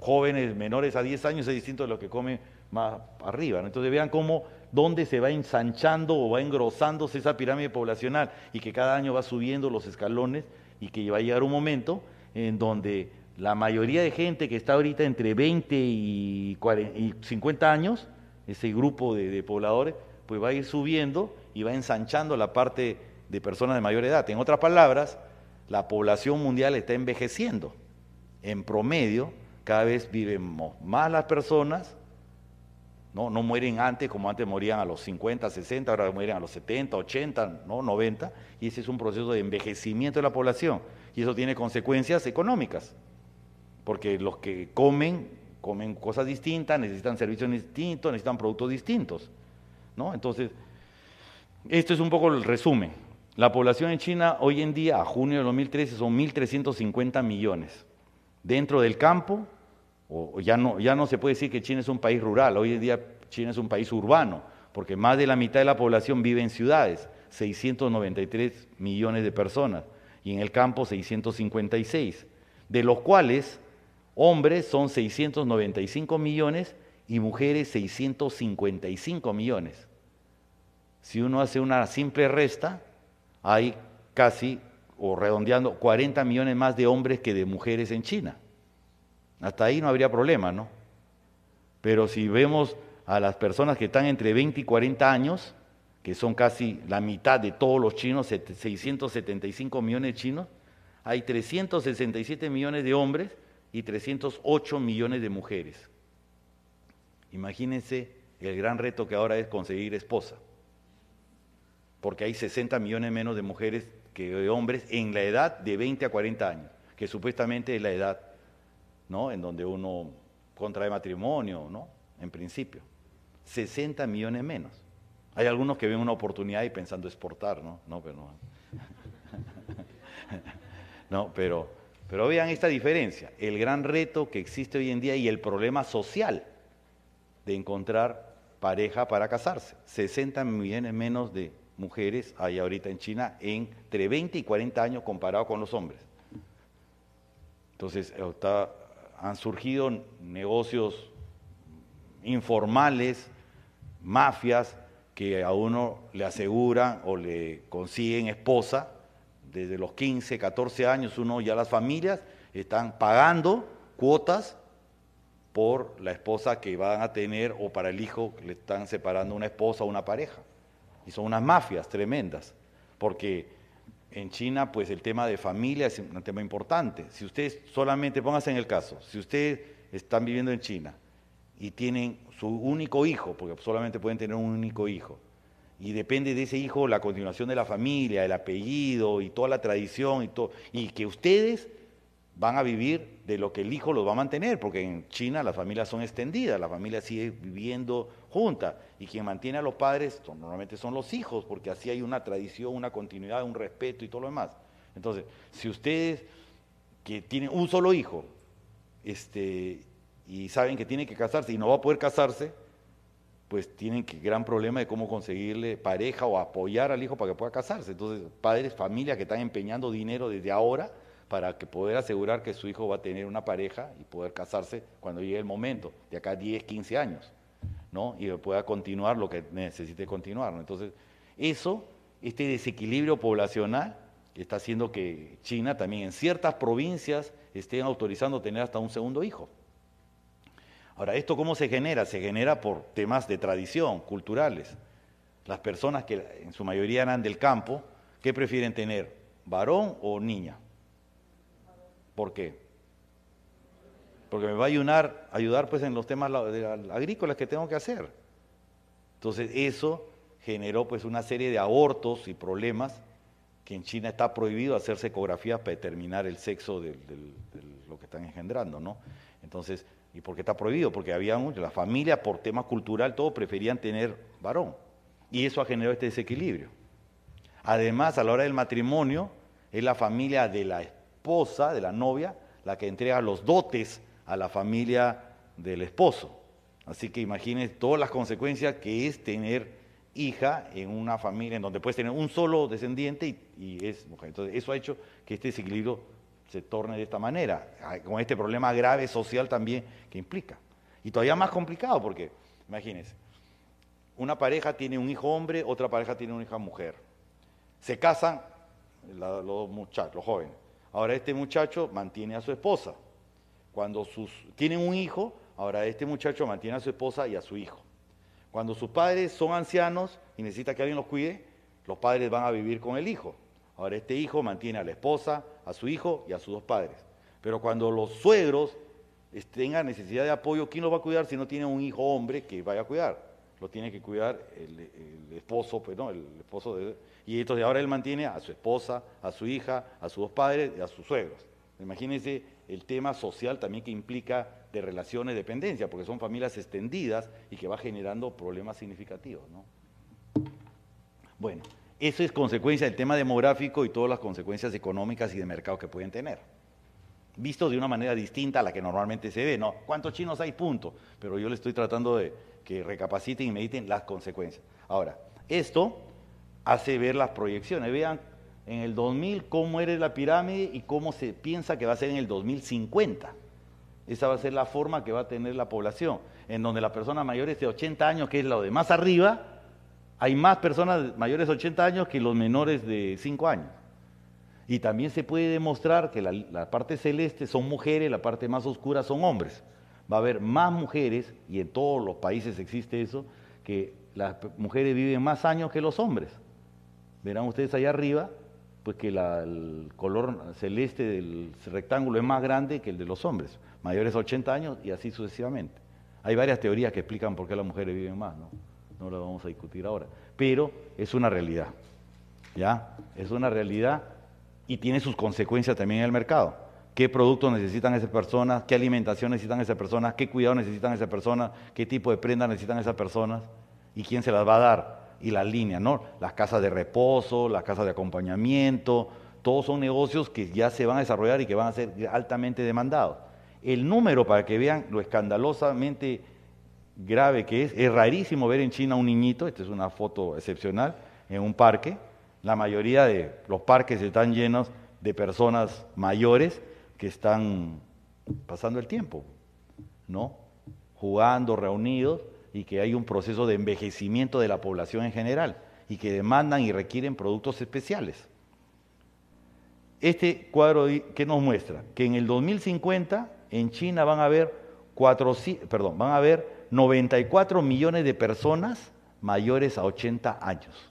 jóvenes menores a 10 años es distinto de lo que comen más arriba. Entonces vean cómo, dónde se va ensanchando o va engrosándose esa pirámide poblacional y que cada año va subiendo los escalones y que va a llegar un momento en donde la mayoría de gente que está ahorita entre 20 y, 50 años, ese grupo de, de, pobladores, pues va a ir subiendo y va ensanchando la parte de personas de mayor edad. En otras palabras, la población mundial está envejeciendo. En promedio, cada vez vivimos más las personas no, mueren antes como antes morían a los 50, 60, ahora mueren a los 70, 80, ¿no? 90. Y ese es un proceso de envejecimiento de la población. Y eso tiene consecuencias económicas. Porque los que comen, comen cosas distintas, necesitan servicios distintos, necesitan productos distintos. ¿no? Entonces, esto es un poco el resumen. La población en China hoy en día, a junio de 2013, son 1.350 millones. Dentro del campo, o ya no, ya no se puede decir que China es un país rural, hoy en día China es un país urbano, porque más de la mitad de la población vive en ciudades, 693 millones de personas, y en el campo 656, de los cuales hombres son 695 millones y mujeres 655 millones. Si uno hace una simple resta, hay casi, o redondeando, 40 millones más de hombres que de mujeres en China. Hasta ahí no habría problema, ¿no? Pero si vemos a las personas que están entre 20 y 40 años, que son casi la mitad de todos los chinos, 675 millones de chinos, hay 367 millones de hombres y 308 millones de mujeres. Imagínense el gran reto que ahora es conseguir esposa, porque hay 60 millones menos de mujeres que de hombres en la edad de 20 a 40 años, que supuestamente es la edad ¿no? En donde uno contrae matrimonio, ¿no? En principio. 60 millones menos. Hay algunos que ven una oportunidad y pensando exportar, ¿no? No, pero no. no, pero, pero vean esta diferencia. El gran reto que existe hoy en día y el problema social de encontrar pareja para casarse. 60 millones menos de mujeres hay ahorita en China entre 20 y 40 años comparado con los hombres. Entonces, está han surgido negocios informales, mafias, que a uno le aseguran o le consiguen esposa desde los 15, 14 años, uno ya las familias están pagando cuotas por la esposa que van a tener o para el hijo que le están separando una esposa o una pareja. Y son unas mafias tremendas, porque en China, pues el tema de familia es un tema importante. Si ustedes solamente, pónganse en el caso, si ustedes están viviendo en China y tienen su único hijo, porque solamente pueden tener un único hijo, y depende de ese hijo la continuación de la familia, el apellido y toda la tradición y todo, y que ustedes van a vivir de lo que el hijo los va a mantener, porque en China las familias son extendidas, la familia sigue viviendo juntas. Y quien mantiene a los padres normalmente son los hijos, porque así hay una tradición, una continuidad, un respeto y todo lo demás. Entonces, si ustedes que tienen un solo hijo este, y saben que tiene que casarse y no va a poder casarse, pues tienen que gran problema de cómo conseguirle pareja o apoyar al hijo para que pueda casarse. Entonces, padres, familias que están empeñando dinero desde ahora para que poder asegurar que su hijo va a tener una pareja y poder casarse cuando llegue el momento, de acá a 10, 15 años y pueda continuar lo que necesite continuar. Entonces, eso, este desequilibrio poblacional, está haciendo que China también en ciertas provincias estén autorizando tener hasta un segundo hijo. Ahora, ¿esto cómo se genera? Se genera por temas de tradición, culturales. Las personas que en su mayoría eran del campo, ¿qué prefieren tener? ¿Varón o niña? ¿Por qué? porque me va a ayudar, ayudar pues en los temas agrícolas que tengo que hacer. Entonces eso generó pues una serie de abortos y problemas que en China está prohibido hacerse ecografías para determinar el sexo de, lo que están engendrando, ¿no? Entonces, ¿y por qué está prohibido? Porque había la familia por tema cultural, todos preferían tener varón. Y eso ha generado este desequilibrio. Además, a la hora del matrimonio, es la familia de la esposa, de la novia, la que entrega los dotes a la familia del esposo. Así que imagínense todas las consecuencias que es tener hija en una familia en donde puedes tener un solo descendiente y, es mujer. Entonces, eso ha hecho que este desequilibrio se torne de esta manera, con este problema grave social también que implica. Y todavía más complicado porque, imagínense, una pareja tiene un hijo hombre, otra pareja tiene una hija mujer. Se casan los muchachos, los jóvenes. Ahora este muchacho mantiene a su esposa cuando sus, tienen un hijo, ahora este muchacho mantiene a su esposa y a su hijo. Cuando sus padres son ancianos y necesita que alguien los cuide, los padres van a vivir con el hijo. Ahora este hijo mantiene a la esposa, a su hijo y a sus dos padres. Pero cuando los suegros tengan necesidad de apoyo, ¿quién los va a cuidar si no tiene un hijo hombre que vaya a cuidar? Lo tiene que cuidar el, el esposo, pues, ¿no? El esposo de, y entonces ahora él mantiene a su esposa, a su hija, a sus dos padres y a sus suegros. Imagínense el tema social también que implica de relaciones de dependencia, porque son familias extendidas y que va generando problemas significativos. Bueno, eso es consecuencia del tema demográfico y todas las consecuencias económicas y de mercado que pueden tener. Visto de una manera distinta a la que normalmente se ve, ¿no? ¿Cuántos chinos hay? Punto. Pero yo le estoy tratando de que recapaciten y mediten las consecuencias. Ahora, esto hace ver las proyecciones. Vean en el 2000, cómo era la pirámide y cómo se piensa que va a ser en el 2050. Esa va a ser la forma que va a tener la población, en donde las personas mayores de 80 años, que es lo de más arriba, hay más personas mayores de 80 años que los menores de 5 años. Y también se puede demostrar que la, la, parte celeste son mujeres, la parte más oscura son hombres. Va a haber más mujeres, y en todos los países existe eso, que las mujeres viven más años que los hombres. Verán ustedes allá arriba, pues que el color celeste del rectángulo es más grande que el de los hombres, mayores a 80 años y así sucesivamente. Hay varias teorías que explican por qué las mujeres viven más, ¿no? No lo vamos a discutir ahora, pero es una realidad, ¿ya? Es una realidad y tiene sus consecuencias también en el mercado. ¿Qué productos necesitan esas personas? ¿Qué alimentación necesitan esas personas? ¿Qué cuidado necesitan esas personas? ¿Qué tipo de prenda necesitan esas personas? ¿Y quién se las va a dar? y la línea, ¿no? Las casas de reposo, las casas de acompañamiento, todos son negocios que ya se van a desarrollar y que van a ser altamente demandados. El número, para que vean lo escandalosamente grave que es, es rarísimo ver en China un niñito, esta es una foto excepcional, en un parque, la mayoría de los parques están llenos de personas mayores que están pasando el tiempo, ¿no? Jugando, reunidos, y que hay un proceso de envejecimiento de la población en general y que demandan y requieren productos especiales. Este cuadro ¿qué nos muestra que en el 2050 en China van a haber, van a haber 94 millones de personas mayores a 80 años.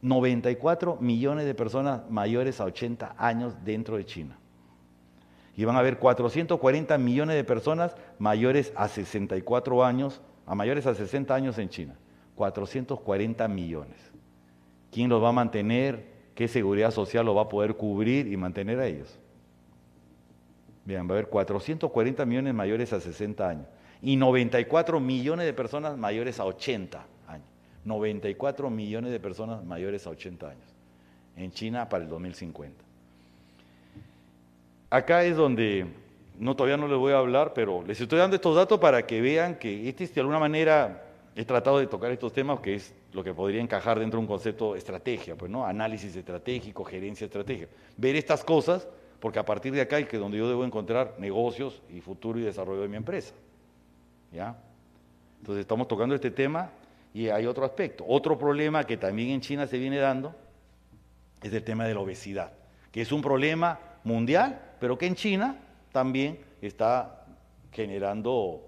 94 millones de personas mayores a 80 años dentro de China. Y van a haber 440 millones de personas mayores a 64 años a mayores a 60 años en China, 440 millones. ¿Quién los va a mantener? ¿Qué seguridad social los va a poder cubrir y mantener a ellos? Bien, va a haber 440 millones mayores a 60 años y 94 millones de personas mayores a 80 años. 94 millones de personas mayores a 80 años en China para el 2050. Acá es donde no, todavía no les voy a hablar, pero les estoy dando estos datos para que vean que este, de alguna manera he tratado de tocar estos temas, que es lo que podría encajar dentro de un concepto de estrategia, pues, ¿no? análisis estratégico, gerencia estratégica. Ver estas cosas, porque a partir de acá es que donde yo debo encontrar negocios y futuro y desarrollo de mi empresa. ¿ya? Entonces estamos tocando este tema y hay otro aspecto. Otro problema que también en China se viene dando es el tema de la obesidad, que es un problema mundial, pero que en China también está generando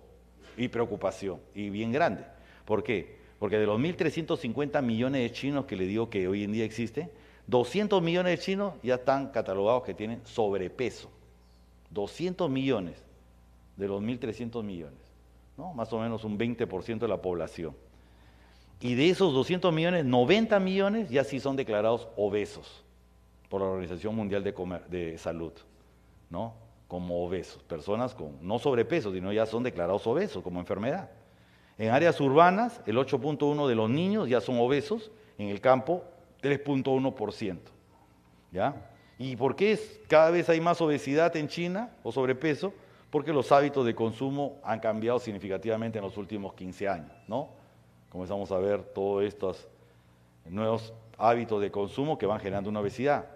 y preocupación, y bien grande. ¿Por qué? Porque de los 1.350 millones de chinos que le digo que hoy en día existen, 200 millones de chinos ya están catalogados que tienen sobrepeso. 200 millones de los 1.300 millones, ¿no? más o menos un 20% de la población. Y de esos 200 millones, 90 millones ya sí son declarados obesos por la Organización Mundial de, de Salud. ¿no? como obesos, personas con no sobrepeso, sino ya son declarados obesos como enfermedad. En áreas urbanas, el 8.1 de los niños ya son obesos, en el campo 3.1%. ¿Ya? ¿Y por qué es, cada vez hay más obesidad en China o sobrepeso? Porque los hábitos de consumo han cambiado significativamente en los últimos 15 años, ¿no? Comenzamos a ver todos estos nuevos hábitos de consumo que van generando una obesidad.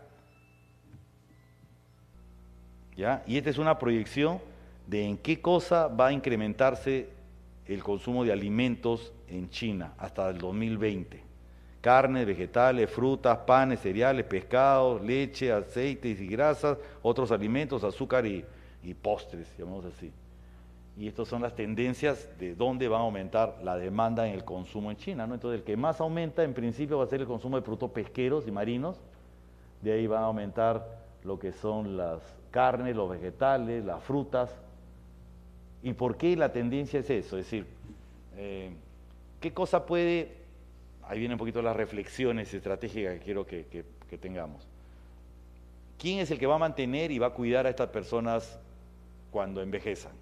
Y esta es una proyección de en qué cosa va a incrementarse el consumo de alimentos en China hasta el 2020. Carnes, vegetales, frutas, panes, cereales, pescados, leche, aceites y grasas, otros alimentos, azúcar y, postres, llamamos así. Y estas son las tendencias de dónde va a aumentar la demanda en el consumo en China. ¿no? Entonces, el que más aumenta en principio va a ser el consumo de frutos pesqueros y marinos. De ahí va a aumentar lo que son las carne, los vegetales, las frutas. ¿Y por qué la tendencia es eso? Es decir, eh, ¿qué cosa puede... Ahí vienen un poquito las reflexiones estratégicas que quiero que, tengamos. ¿Quién es el que va a mantener y va a cuidar a estas personas cuando envejezan?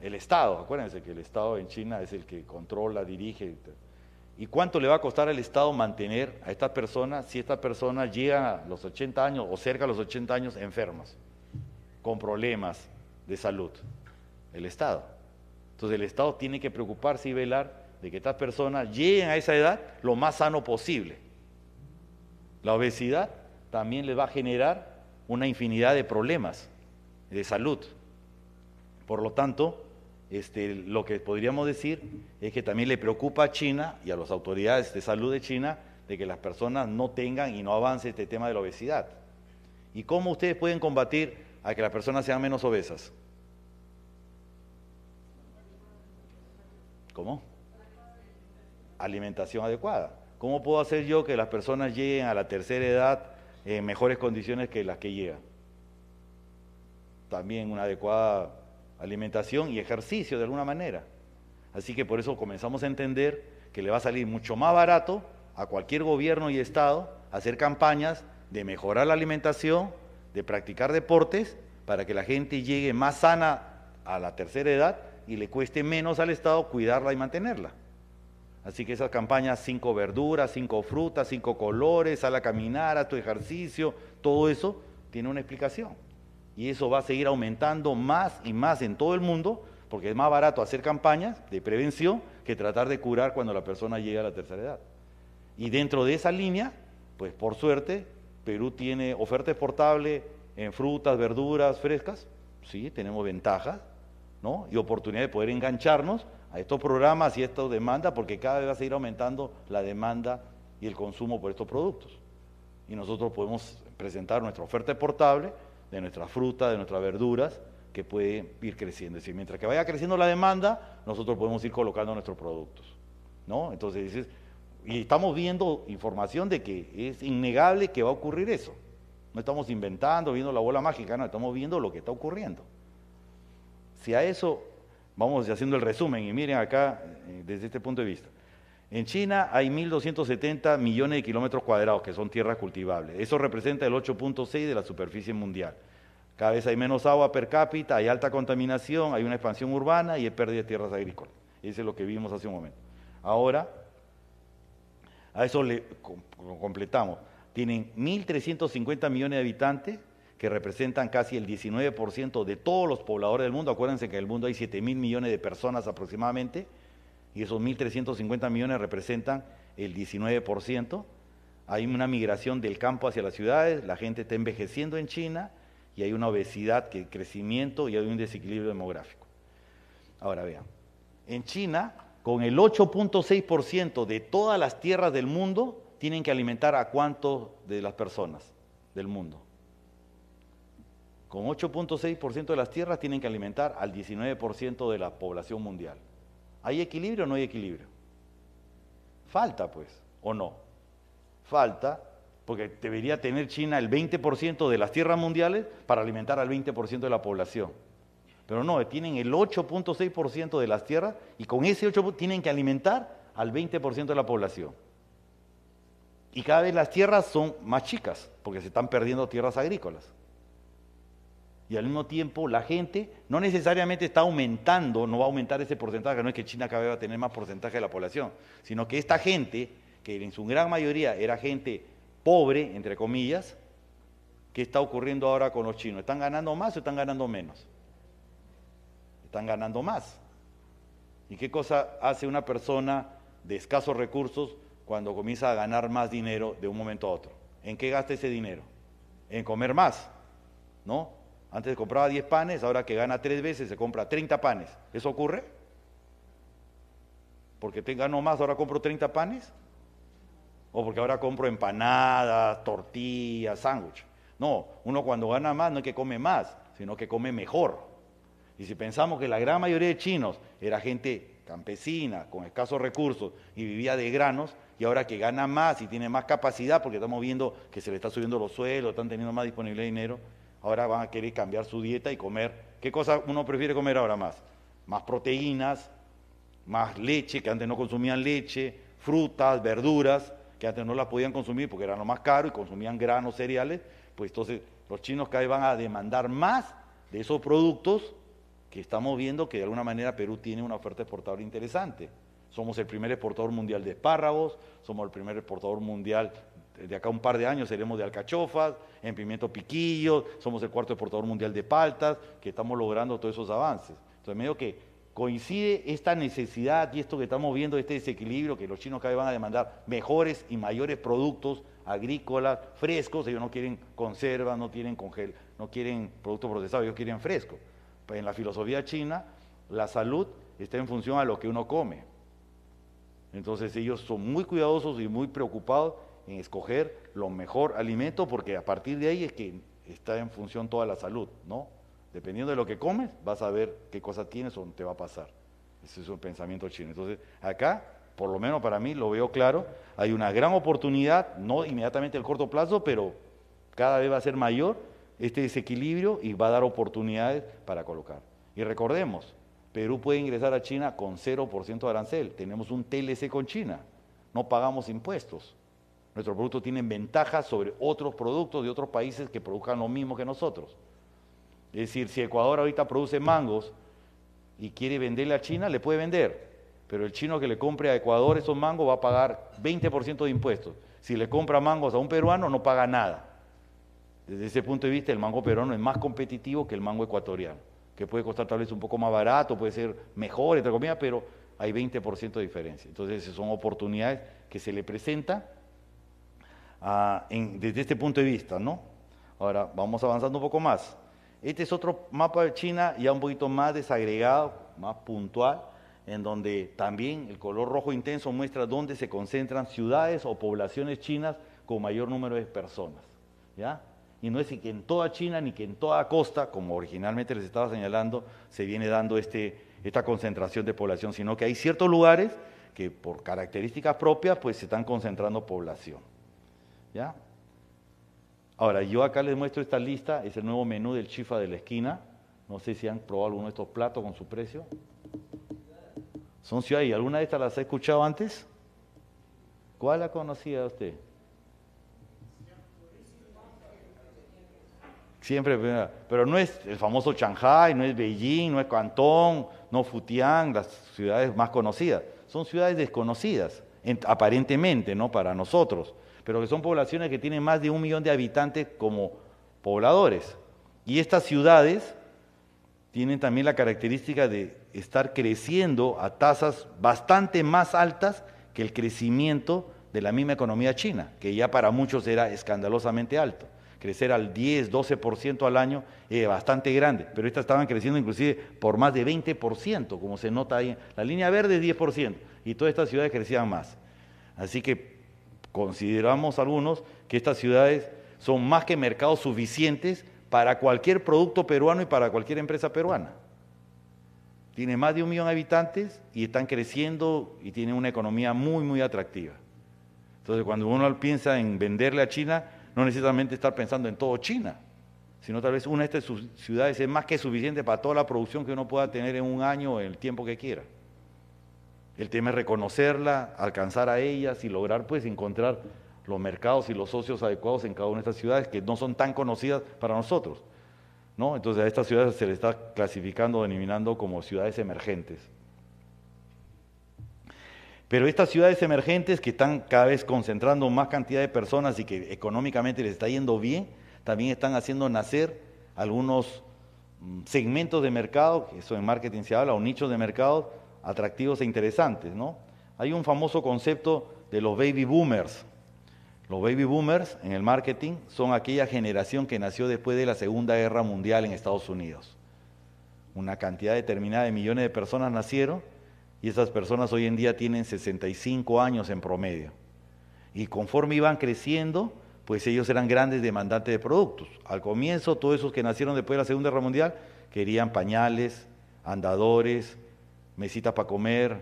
El Estado, acuérdense que el Estado en China es el que controla, dirige, ¿Y cuánto le va a costar al Estado mantener a estas personas si estas personas llegan a los 80 años o cerca de los 80 años enfermas, con problemas de salud? El Estado. Entonces el Estado tiene que preocuparse y velar de que estas personas lleguen a esa edad lo más sano posible. La obesidad también les va a generar una infinidad de problemas de salud. Por lo tanto, este, lo que podríamos decir es que también le preocupa a China y a las autoridades de salud de China de que las personas no tengan y no avance este tema de la obesidad. ¿Y cómo ustedes pueden combatir a que las personas sean menos obesas? ¿Cómo? Alimentación adecuada. ¿Cómo puedo hacer yo que las personas lleguen a la tercera edad en mejores condiciones que las que llegan? También una adecuada alimentación y ejercicio de alguna manera. Así que por eso comenzamos a entender que le va a salir mucho más barato a cualquier gobierno y Estado hacer campañas de mejorar la alimentación, de practicar deportes, para que la gente llegue más sana a la tercera edad y le cueste menos al Estado cuidarla y mantenerla. Así que esas campañas, cinco verduras, cinco frutas, cinco colores, sal a caminar, a tu ejercicio, todo eso tiene una explicación y eso va a seguir aumentando más y más en todo el mundo, porque es más barato hacer campañas de prevención que tratar de curar cuando la persona llega a la tercera edad. Y dentro de esa línea, pues por suerte, Perú tiene oferta exportable en frutas, verduras, frescas, sí, tenemos ventajas, ¿no? Y oportunidad de poder engancharnos a estos programas y a esta demanda, porque cada vez va a seguir aumentando la demanda y el consumo por estos productos. Y nosotros podemos presentar nuestra oferta exportable de nuestra fruta, de nuestras verduras, que puede ir creciendo. Es decir, mientras que vaya creciendo la demanda, nosotros podemos ir colocando nuestros productos. ¿no? Entonces dices, y estamos viendo información de que es innegable que va a ocurrir eso. No estamos inventando, viendo la bola mágica, no, estamos viendo lo que está ocurriendo. Si a eso vamos haciendo el resumen, y miren acá eh, desde este punto de vista, en China hay 1.270 millones de kilómetros cuadrados que son tierras cultivables. Eso representa el 8.6 de la superficie mundial. Cada vez hay menos agua per cápita, hay alta contaminación, hay una expansión urbana y hay pérdida de tierras agrícolas. Eso es lo que vimos hace un momento. Ahora, a eso le completamos. Tienen 1.350 millones de habitantes que representan casi el 19% de todos los pobladores del mundo. Acuérdense que en el mundo hay 7.000 millones de personas aproximadamente y esos 1.350 millones representan el 19%. Hay una migración del campo hacia las ciudades, la gente está envejeciendo en China y hay una obesidad, que crecimiento y hay un desequilibrio demográfico. Ahora vean, en China, con el 8.6% de todas las tierras del mundo, tienen que alimentar a cuántos de las personas del mundo. Con 8.6% de las tierras tienen que alimentar al 19% de la población mundial. ¿Hay equilibrio o no hay equilibrio? Falta, pues, o no. Falta, porque debería tener China el 20% de las tierras mundiales para alimentar al 20% de la población. Pero no, tienen el 8.6% de las tierras y con ese 8 tienen que alimentar al 20% de la población. Y cada vez las tierras son más chicas, porque se están perdiendo tierras agrícolas y al mismo tiempo la gente no necesariamente está aumentando, no va a aumentar ese porcentaje, no es que China cada va a tener más porcentaje de la población, sino que esta gente, que en su gran mayoría era gente pobre, entre comillas, ¿qué está ocurriendo ahora con los chinos? ¿Están ganando más o están ganando menos? Están ganando más. ¿Y qué cosa hace una persona de escasos recursos cuando comienza a ganar más dinero de un momento a otro? ¿En qué gasta ese dinero? En comer más, ¿no? Antes compraba 10 panes, ahora que gana 3 veces se compra 30 panes. ¿Eso ocurre? Porque tenga gano más, ahora compro 30 panes. O porque ahora compro empanadas, tortillas, sándwich. No, uno cuando gana más no es que come más, sino que come mejor. Y si pensamos que la gran mayoría de chinos era gente campesina, con escasos recursos y vivía de granos, y ahora que gana más y tiene más capacidad, porque estamos viendo que se le está subiendo los suelos, están teniendo más disponibilidad de dinero, ahora van a querer cambiar su dieta y comer. ¿Qué cosa uno prefiere comer ahora más? Más proteínas, más leche, que antes no consumían leche, frutas, verduras, que antes no las podían consumir porque eran lo más caro y consumían granos, cereales. Pues entonces los chinos cada vez van a demandar más de esos productos que estamos viendo que de alguna manera Perú tiene una oferta exportadora interesante. Somos el primer exportador mundial de espárragos, somos el primer exportador mundial de acá a un par de años seremos de alcachofas, en pimiento piquillo, somos el cuarto exportador mundial de paltas, que estamos logrando todos esos avances. Entonces, medio que coincide esta necesidad y esto que estamos viendo, este desequilibrio, que los chinos cada vez van a demandar mejores y mayores productos agrícolas, frescos, ellos no quieren conservas, no quieren congel, no quieren productos procesados, ellos quieren fresco. Pues en la filosofía china, la salud está en función a lo que uno come. Entonces ellos son muy cuidadosos y muy preocupados en escoger lo mejor alimento, porque a partir de ahí es que está en función toda la salud, ¿no? Dependiendo de lo que comes, vas a ver qué cosas tienes o te va a pasar. Ese es un pensamiento chino. Entonces, acá, por lo menos para mí, lo veo claro, hay una gran oportunidad, no inmediatamente el corto plazo, pero cada vez va a ser mayor este desequilibrio y va a dar oportunidades para colocar. Y recordemos, Perú puede ingresar a China con 0% de arancel. Tenemos un TLC con China. No pagamos impuestos. Nuestros productos tienen ventajas sobre otros productos de otros países que produzcan lo mismo que nosotros. Es decir, si Ecuador ahorita produce mangos y quiere venderle a China, le puede vender. Pero el chino que le compre a Ecuador esos mangos va a pagar 20% de impuestos. Si le compra mangos a un peruano, no paga nada. Desde ese punto de vista, el mango peruano es más competitivo que el mango ecuatoriano, que puede costar tal vez un poco más barato, puede ser mejor, entre comillas, pero hay 20% de diferencia. Entonces, son oportunidades que se le presentan desde este punto de vista, ¿no? Ahora, vamos avanzando un poco más. Este es otro mapa de China, ya un poquito más desagregado, más puntual, en donde también el color rojo intenso muestra dónde se concentran ciudades o poblaciones chinas con mayor número de personas. ¿Ya? Y no es que en toda China ni que en toda costa, como originalmente les estaba señalando, se viene dando este, esta concentración de población, sino que hay ciertos lugares que por características propias pues se están concentrando población. ¿Ya? Ahora, yo acá les muestro esta lista, es el nuevo menú del chifa de la esquina. No sé si han probado alguno de estos platos con su precio. Son ciudades, ¿alguna de estas las ha escuchado antes? ¿Cuál la conocía usted? Siempre, pero no es el famoso Shanghai, no es Beijing, no es Cantón, no Futián, las ciudades más conocidas. Son ciudades desconocidas, aparentemente, ¿no? Para nosotros pero que son poblaciones que tienen más de un millón de habitantes como pobladores. Y estas ciudades tienen también la característica de estar creciendo a tasas bastante más altas que el crecimiento de la misma economía china, que ya para muchos era escandalosamente alto. Crecer al 10, 12% al año es bastante grande, pero estas estaban creciendo inclusive por más de 20%, como se nota ahí. La línea verde es 10%, y todas estas ciudades crecían más. Así que Consideramos algunos que estas ciudades son más que mercados suficientes para cualquier producto peruano y para cualquier empresa peruana. Tiene más de un millón de habitantes y están creciendo y tienen una economía muy, muy atractiva. Entonces, cuando uno piensa en venderle a China, no necesariamente estar pensando en todo China, sino tal vez una de estas ciudades es más que suficiente para toda la producción que uno pueda tener en un año o en el tiempo que quiera. El tema es reconocerla, alcanzar a ellas y lograr pues encontrar los mercados y los socios adecuados en cada una de estas ciudades que no son tan conocidas para nosotros. ¿no? Entonces a estas ciudades se les está clasificando, denominando como ciudades emergentes. Pero estas ciudades emergentes que están cada vez concentrando más cantidad de personas y que económicamente les está yendo bien, también están haciendo nacer algunos mm, segmentos de mercado, eso en marketing se habla, o nichos de mercado, atractivos e interesantes, ¿no? Hay un famoso concepto de los baby boomers. Los baby boomers en el marketing son aquella generación que nació después de la Segunda Guerra Mundial en Estados Unidos. Una cantidad determinada de millones de personas nacieron y esas personas hoy en día tienen 65 años en promedio. Y conforme iban creciendo, pues ellos eran grandes demandantes de productos. Al comienzo, todos esos que nacieron después de la Segunda Guerra Mundial querían pañales, andadores, mesita para comer,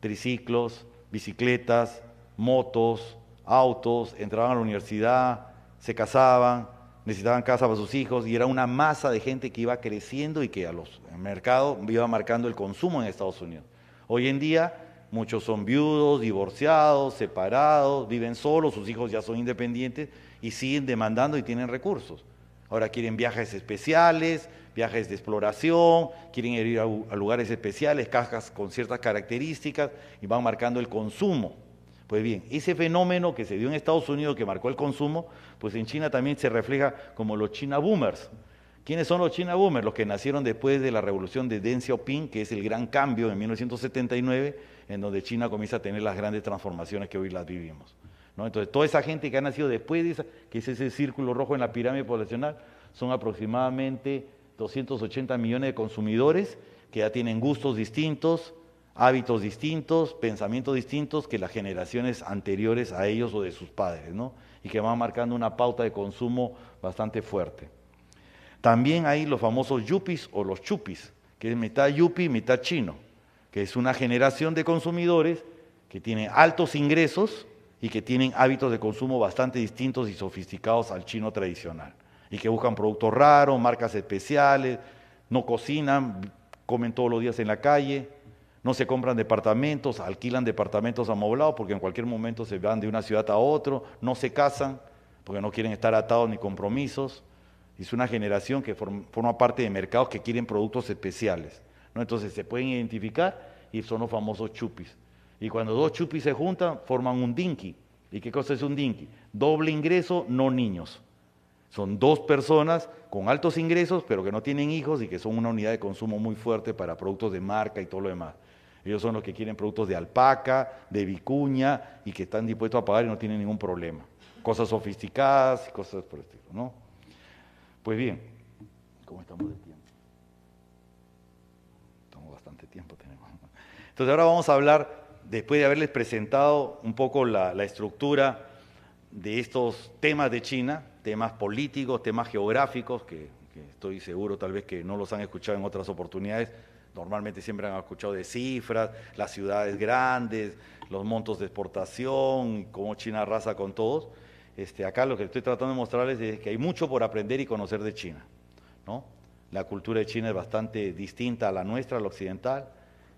triciclos, bicicletas, motos, autos, entraban a la universidad, se casaban, necesitaban casa para sus hijos y era una masa de gente que iba creciendo y que a los mercados iba marcando el consumo en Estados Unidos. Hoy en día muchos son viudos, divorciados, separados, viven solos, sus hijos ya son independientes y siguen demandando y tienen recursos. Ahora quieren viajes especiales, viajes de exploración, quieren ir a, lugares especiales, cajas con ciertas características y van marcando el consumo. Pues bien, ese fenómeno que se dio en Estados Unidos, que marcó el consumo, pues en China también se refleja como los China Boomers. ¿Quiénes son los China Boomers? Los que nacieron después de la revolución de Deng Xiaoping, que es el gran cambio en 1979, en donde China comienza a tener las grandes transformaciones que hoy las vivimos. Entonces, toda esa gente que ha nacido después de que es ese círculo rojo en la pirámide poblacional, son aproximadamente 280 millones de consumidores que ya tienen gustos distintos, hábitos distintos, pensamientos distintos que las generaciones anteriores a ellos o de sus padres, Y que van marcando una pauta de consumo bastante fuerte. También hay los famosos yupis o los chupis, que es mitad yupi, mitad chino, que es una generación de consumidores que tiene altos ingresos, y que tienen hábitos de consumo bastante distintos y sofisticados al chino tradicional. Y que buscan productos raros, marcas especiales, no cocinan, comen todos los días en la calle, no se compran departamentos, alquilan departamentos amoblados porque en cualquier momento se van de una ciudad a otra, no se casan porque no quieren estar atados ni compromisos. Es una generación que forma parte de mercados que quieren productos especiales. ¿no? Entonces se pueden identificar y son los famosos chupis. Y cuando dos chupis se juntan, forman un dinky. ¿Y qué cosa es un dinky? Doble ingreso, no niños. Son dos personas con altos ingresos, pero que no tienen hijos y que son una unidad de consumo muy fuerte para productos de marca y todo lo demás. Ellos son los que quieren productos de alpaca, de vicuña y que están dispuestos a pagar y no tienen ningún problema. Cosas sofisticadas y cosas por el estilo, ¿no? Pues bien, ¿cómo estamos de tiempo? Estamos bastante tiempo, tenemos. Entonces ahora vamos a hablar después de haberles presentado un poco la, estructura de estos temas de China, temas políticos, temas geográficos, que, estoy seguro tal vez que no los han escuchado en otras oportunidades, normalmente siempre han escuchado de cifras, las ciudades grandes, los montos de exportación, cómo China arrasa con todos. Este, acá lo que estoy tratando de mostrarles es que hay mucho por aprender y conocer de China. La cultura de China es bastante distinta a la nuestra, a la occidental.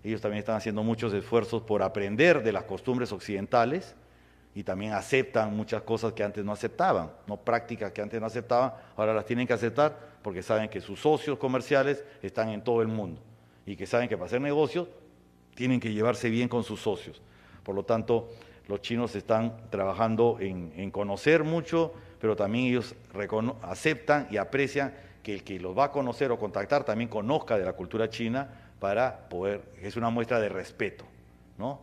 Ellos también están haciendo muchos esfuerzos por aprender de las costumbres occidentales y también aceptan muchas cosas que antes no aceptaban, no prácticas que antes no aceptaban, ahora las tienen que aceptar porque saben que sus socios comerciales están en todo el mundo y que saben que para hacer negocios tienen que llevarse bien con sus socios. Por lo tanto, los chinos están trabajando en, en conocer mucho, pero también ellos aceptan y aprecian que el que los va a conocer o contactar también conozca de la cultura china para poder, es una muestra de respeto, ¿no?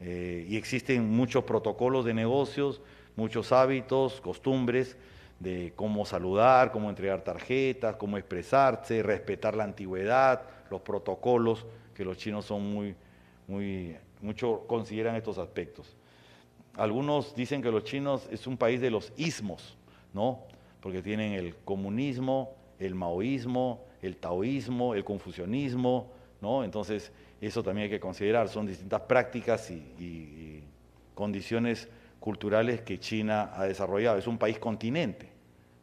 Eh, y existen muchos protocolos de negocios, muchos hábitos, costumbres de cómo saludar, cómo entregar tarjetas, cómo expresarse, respetar la antigüedad, los protocolos, que los chinos son muy, muy, mucho consideran estos aspectos. Algunos dicen que los chinos es un país de los ismos, ¿no? Porque tienen el comunismo, el maoísmo, el taoísmo, el confucianismo, entonces, eso también hay que considerar, son distintas prácticas y, condiciones culturales que China ha desarrollado. Es un país continente,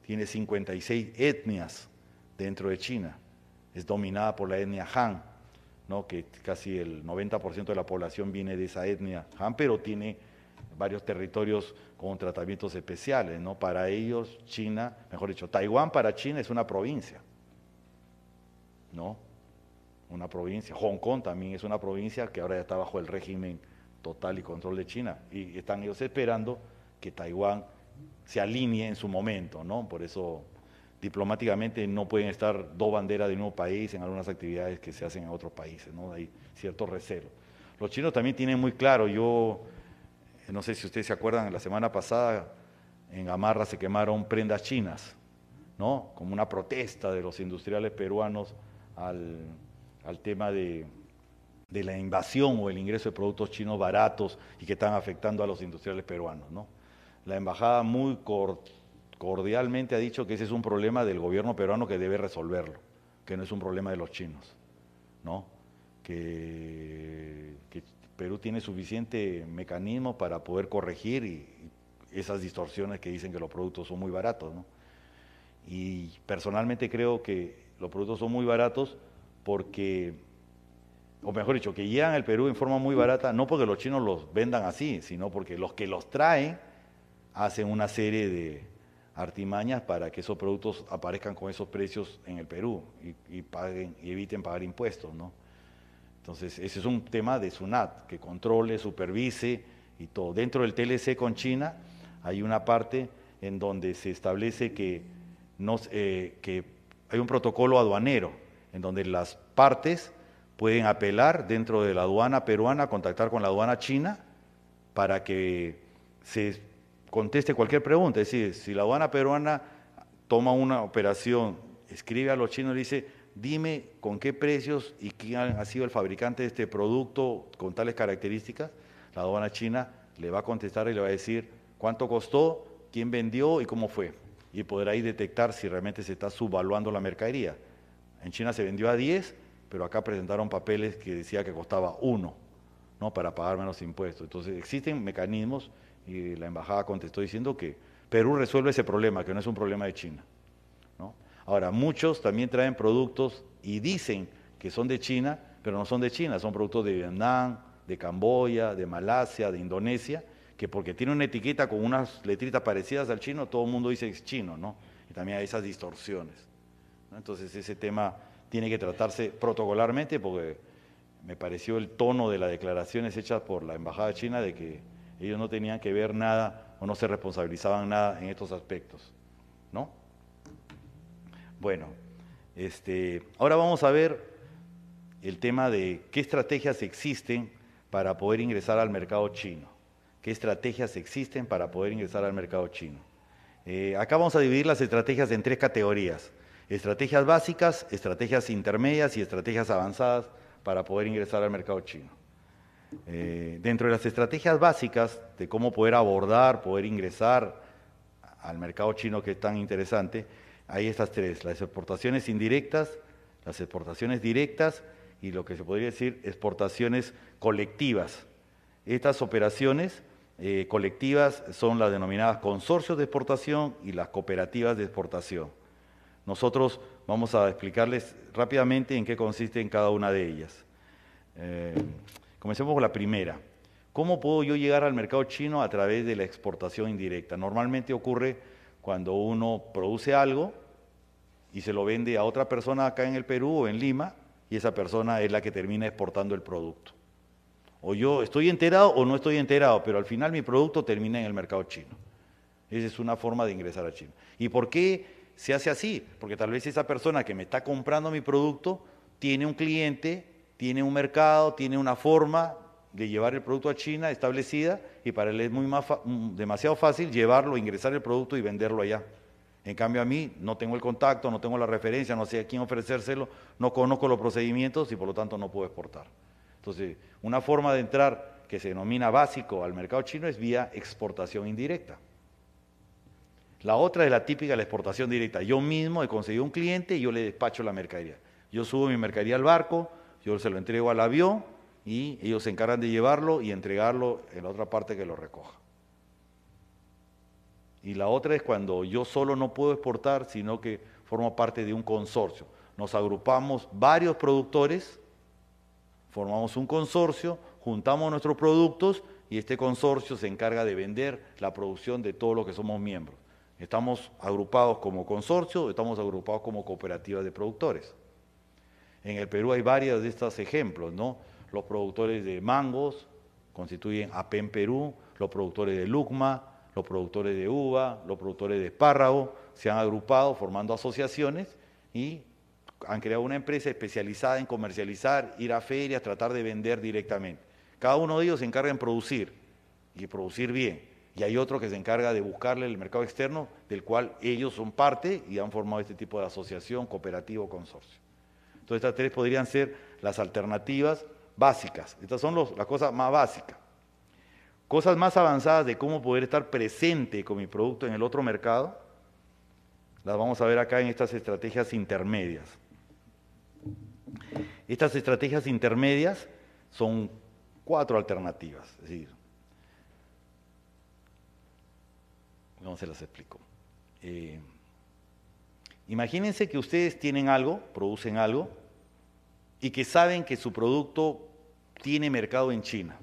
tiene 56 etnias dentro de China, es dominada por la etnia Han, ¿no? que casi el 90% de la población viene de esa etnia Han, pero tiene varios territorios con tratamientos especiales. ¿no? Para ellos, China, mejor dicho, Taiwán para China es una provincia. ¿no? una provincia. Hong Kong también es una provincia que ahora ya está bajo el régimen total y control de China. Y están ellos esperando que Taiwán se alinee en su momento, ¿no? Por eso diplomáticamente no pueden estar dos banderas de un nuevo país en algunas actividades que se hacen en otros países, ¿no? Hay cierto recelo. Los chinos también tienen muy claro, yo no sé si ustedes se acuerdan, la semana pasada en Amarra se quemaron prendas chinas, ¿no? Como una protesta de los industriales peruanos al al tema de, la invasión o el ingreso de productos chinos baratos y que están afectando a los industriales peruanos. La embajada muy cordialmente ha dicho que ese es un problema del gobierno peruano que debe resolverlo, que no es un problema de los chinos, ¿no? que, Perú tiene suficiente mecanismo para poder corregir esas distorsiones que dicen que los productos son muy baratos. Y personalmente creo que los productos son muy baratos porque, o mejor dicho, que llegan al Perú en forma muy barata, no porque los chinos los vendan así, sino porque los que los traen hacen una serie de artimañas para que esos productos aparezcan con esos precios en el Perú y, paguen, y eviten pagar impuestos, ¿no? Entonces, ese es un tema de SUNAT, que controle, supervise y todo. Dentro del TLC con China hay una parte en donde se establece que, no, eh, que hay un protocolo aduanero en donde las partes pueden apelar dentro de la aduana peruana, contactar con la aduana china para que se conteste cualquier pregunta. Es decir, si la aduana peruana toma una operación, escribe a los chinos y dice, dime con qué precios y quién ha sido el fabricante de este producto con tales características, la aduana china le va a contestar y le va a decir cuánto costó, quién vendió y cómo fue. Y podrá ahí detectar si realmente se está subvaluando la mercadería. En China se vendió a 10, pero acá presentaron papeles que decía que costaba 1, ¿no? Para pagar menos impuestos. Entonces existen mecanismos y la embajada contestó diciendo que Perú resuelve ese problema, que no es un problema de China. ¿no? Ahora, muchos también traen productos y dicen que son de China, pero no son de China, son productos de Vietnam, de Camboya, de Malasia, de Indonesia, que porque tiene una etiqueta con unas letritas parecidas al chino, todo el mundo dice que es chino, ¿no? Y también hay esas distorsiones. Entonces ese tema tiene que tratarse protocolarmente porque me pareció el tono de las declaraciones hechas por la Embajada China de que ellos no tenían que ver nada o no se responsabilizaban nada en estos aspectos. ¿No? Bueno, este, ahora vamos a ver el tema de qué estrategias existen para poder ingresar al mercado chino. ¿Qué estrategias existen para poder ingresar al mercado chino? Eh, acá vamos a dividir las estrategias en tres categorías. Estrategias básicas, estrategias intermedias y estrategias avanzadas para poder ingresar al mercado chino. Eh, dentro de las estrategias básicas de cómo poder abordar, poder ingresar al mercado chino que es tan interesante, hay estas tres, las exportaciones indirectas, las exportaciones directas y lo que se podría decir exportaciones colectivas. Estas operaciones eh, colectivas son las denominadas consorcios de exportación y las cooperativas de exportación. Nosotros vamos a explicarles rápidamente en qué consiste en cada una de ellas. Eh, comencemos con la primera. ¿Cómo puedo yo llegar al mercado chino a través de la exportación indirecta? Normalmente ocurre cuando uno produce algo y se lo vende a otra persona acá en el Perú o en Lima y esa persona es la que termina exportando el producto. O yo estoy enterado o no estoy enterado, pero al final mi producto termina en el mercado chino. Esa es una forma de ingresar a China. ¿Y por qué se hace así, porque tal vez esa persona que me está comprando mi producto tiene un cliente, tiene un mercado, tiene una forma de llevar el producto a China establecida y para él es muy mm, demasiado fácil llevarlo, ingresar el producto y venderlo allá. En cambio a mí no tengo el contacto, no tengo la referencia, no sé a quién ofrecérselo, no conozco los procedimientos y por lo tanto no puedo exportar. Entonces, una forma de entrar que se denomina básico al mercado chino es vía exportación indirecta. La otra es la típica la exportación directa. Yo mismo he conseguido un cliente y yo le despacho la mercadería. Yo subo mi mercadería al barco, yo se lo entrego al avión y ellos se encargan de llevarlo y entregarlo en la otra parte que lo recoja. Y la otra es cuando yo solo no puedo exportar, sino que formo parte de un consorcio. Nos agrupamos varios productores, formamos un consorcio, juntamos nuestros productos y este consorcio se encarga de vender la producción de todos los que somos miembros. Estamos agrupados como consorcio, estamos agrupados como cooperativas de productores. En el Perú hay varios de estos ejemplos, ¿no? Los productores de mangos constituyen APEN Perú, los productores de lucma, los productores de uva, los productores de espárrago, se han agrupado formando asociaciones y han creado una empresa especializada en comercializar, ir a ferias, tratar de vender directamente. Cada uno de ellos se encarga en producir y producir bien y hay otro que se encarga de buscarle el mercado externo, del cual ellos son parte y han formado este tipo de asociación, cooperativo, consorcio. Entonces estas tres podrían ser las alternativas básicas. Estas son las cosas más básicas. Cosas más avanzadas de cómo poder estar presente con mi producto en el otro mercado, las vamos a ver acá en estas estrategias intermedias. Estas estrategias intermedias son cuatro alternativas, No se las explico. Eh, imagínense que ustedes tienen algo, producen algo, y que saben que su producto tiene mercado en China.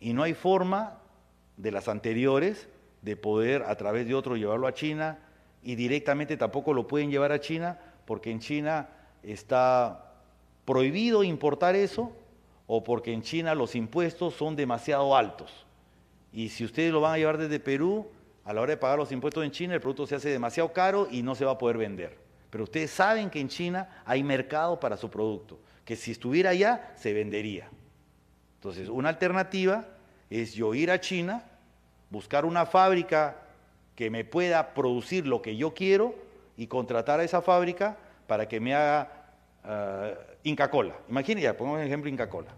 Y no hay forma de las anteriores de poder a través de otro llevarlo a China y directamente tampoco lo pueden llevar a China porque en China está prohibido importar eso o porque en China los impuestos son demasiado altos. Y si ustedes lo van a llevar desde Perú, a la hora de pagar los impuestos en China, el producto se hace demasiado caro y no se va a poder vender. Pero ustedes saben que en China hay mercado para su producto, que si estuviera allá, se vendería. Entonces, una alternativa es yo ir a China, buscar una fábrica que me pueda producir lo que yo quiero y contratar a esa fábrica para que me haga ah, Inca Cola. Imagínense, pongamos el ejemplo Inca Cola.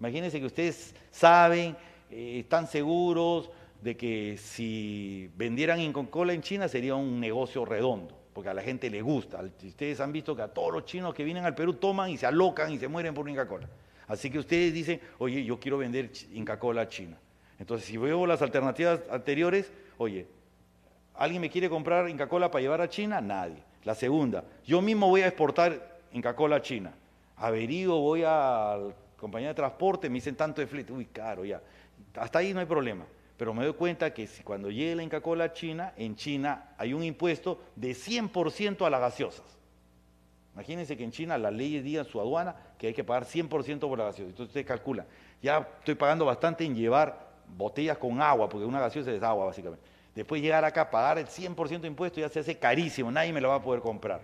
Imagínense que ustedes saben eh, están seguros de que si vendieran Inca Cola en China sería un negocio redondo, porque a la gente le gusta. Ustedes han visto que a todos los chinos que vienen al Perú toman y se alocan y se mueren por Inca Cola. Así que ustedes dicen, oye, yo quiero vender Inca Cola a China. Entonces, si veo las alternativas anteriores, oye, ¿alguien me quiere comprar Inca Cola para llevar a China? Nadie. La segunda, yo mismo voy a exportar Inca Cola a China. Averigo, voy a la compañía de transporte, me dicen tanto de flete, uy, caro ya. Hasta ahí no hay problema. Pero me doy cuenta que cuando llegue la Inca a China, en China hay un impuesto de 100% a las gaseosas. Imagínense que en China las leyes digan su aduana que hay que pagar 100% por las gaseosas. Entonces ustedes calculan, ya estoy pagando bastante en llevar botellas con agua, porque una gaseosa es agua básicamente. Después llegar acá, a pagar el 100% de impuesto ya se hace carísimo, nadie me lo va a poder comprar.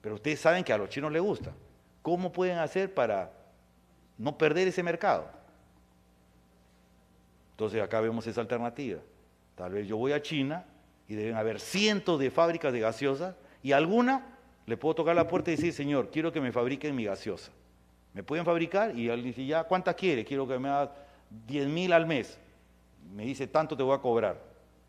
Pero ustedes saben que a los chinos les gusta. ¿Cómo pueden hacer para no perder ese mercado? Entonces acá vemos esa alternativa. Tal vez yo voy a China y deben haber cientos de fábricas de gaseosas y alguna le puedo tocar la puerta y decir, señor, quiero que me fabriquen mi gaseosa. ¿Me pueden fabricar? Y él dice, ya, ¿cuántas quiere? Quiero que me hagas 10 mil al mes. Me dice, tanto te voy a cobrar.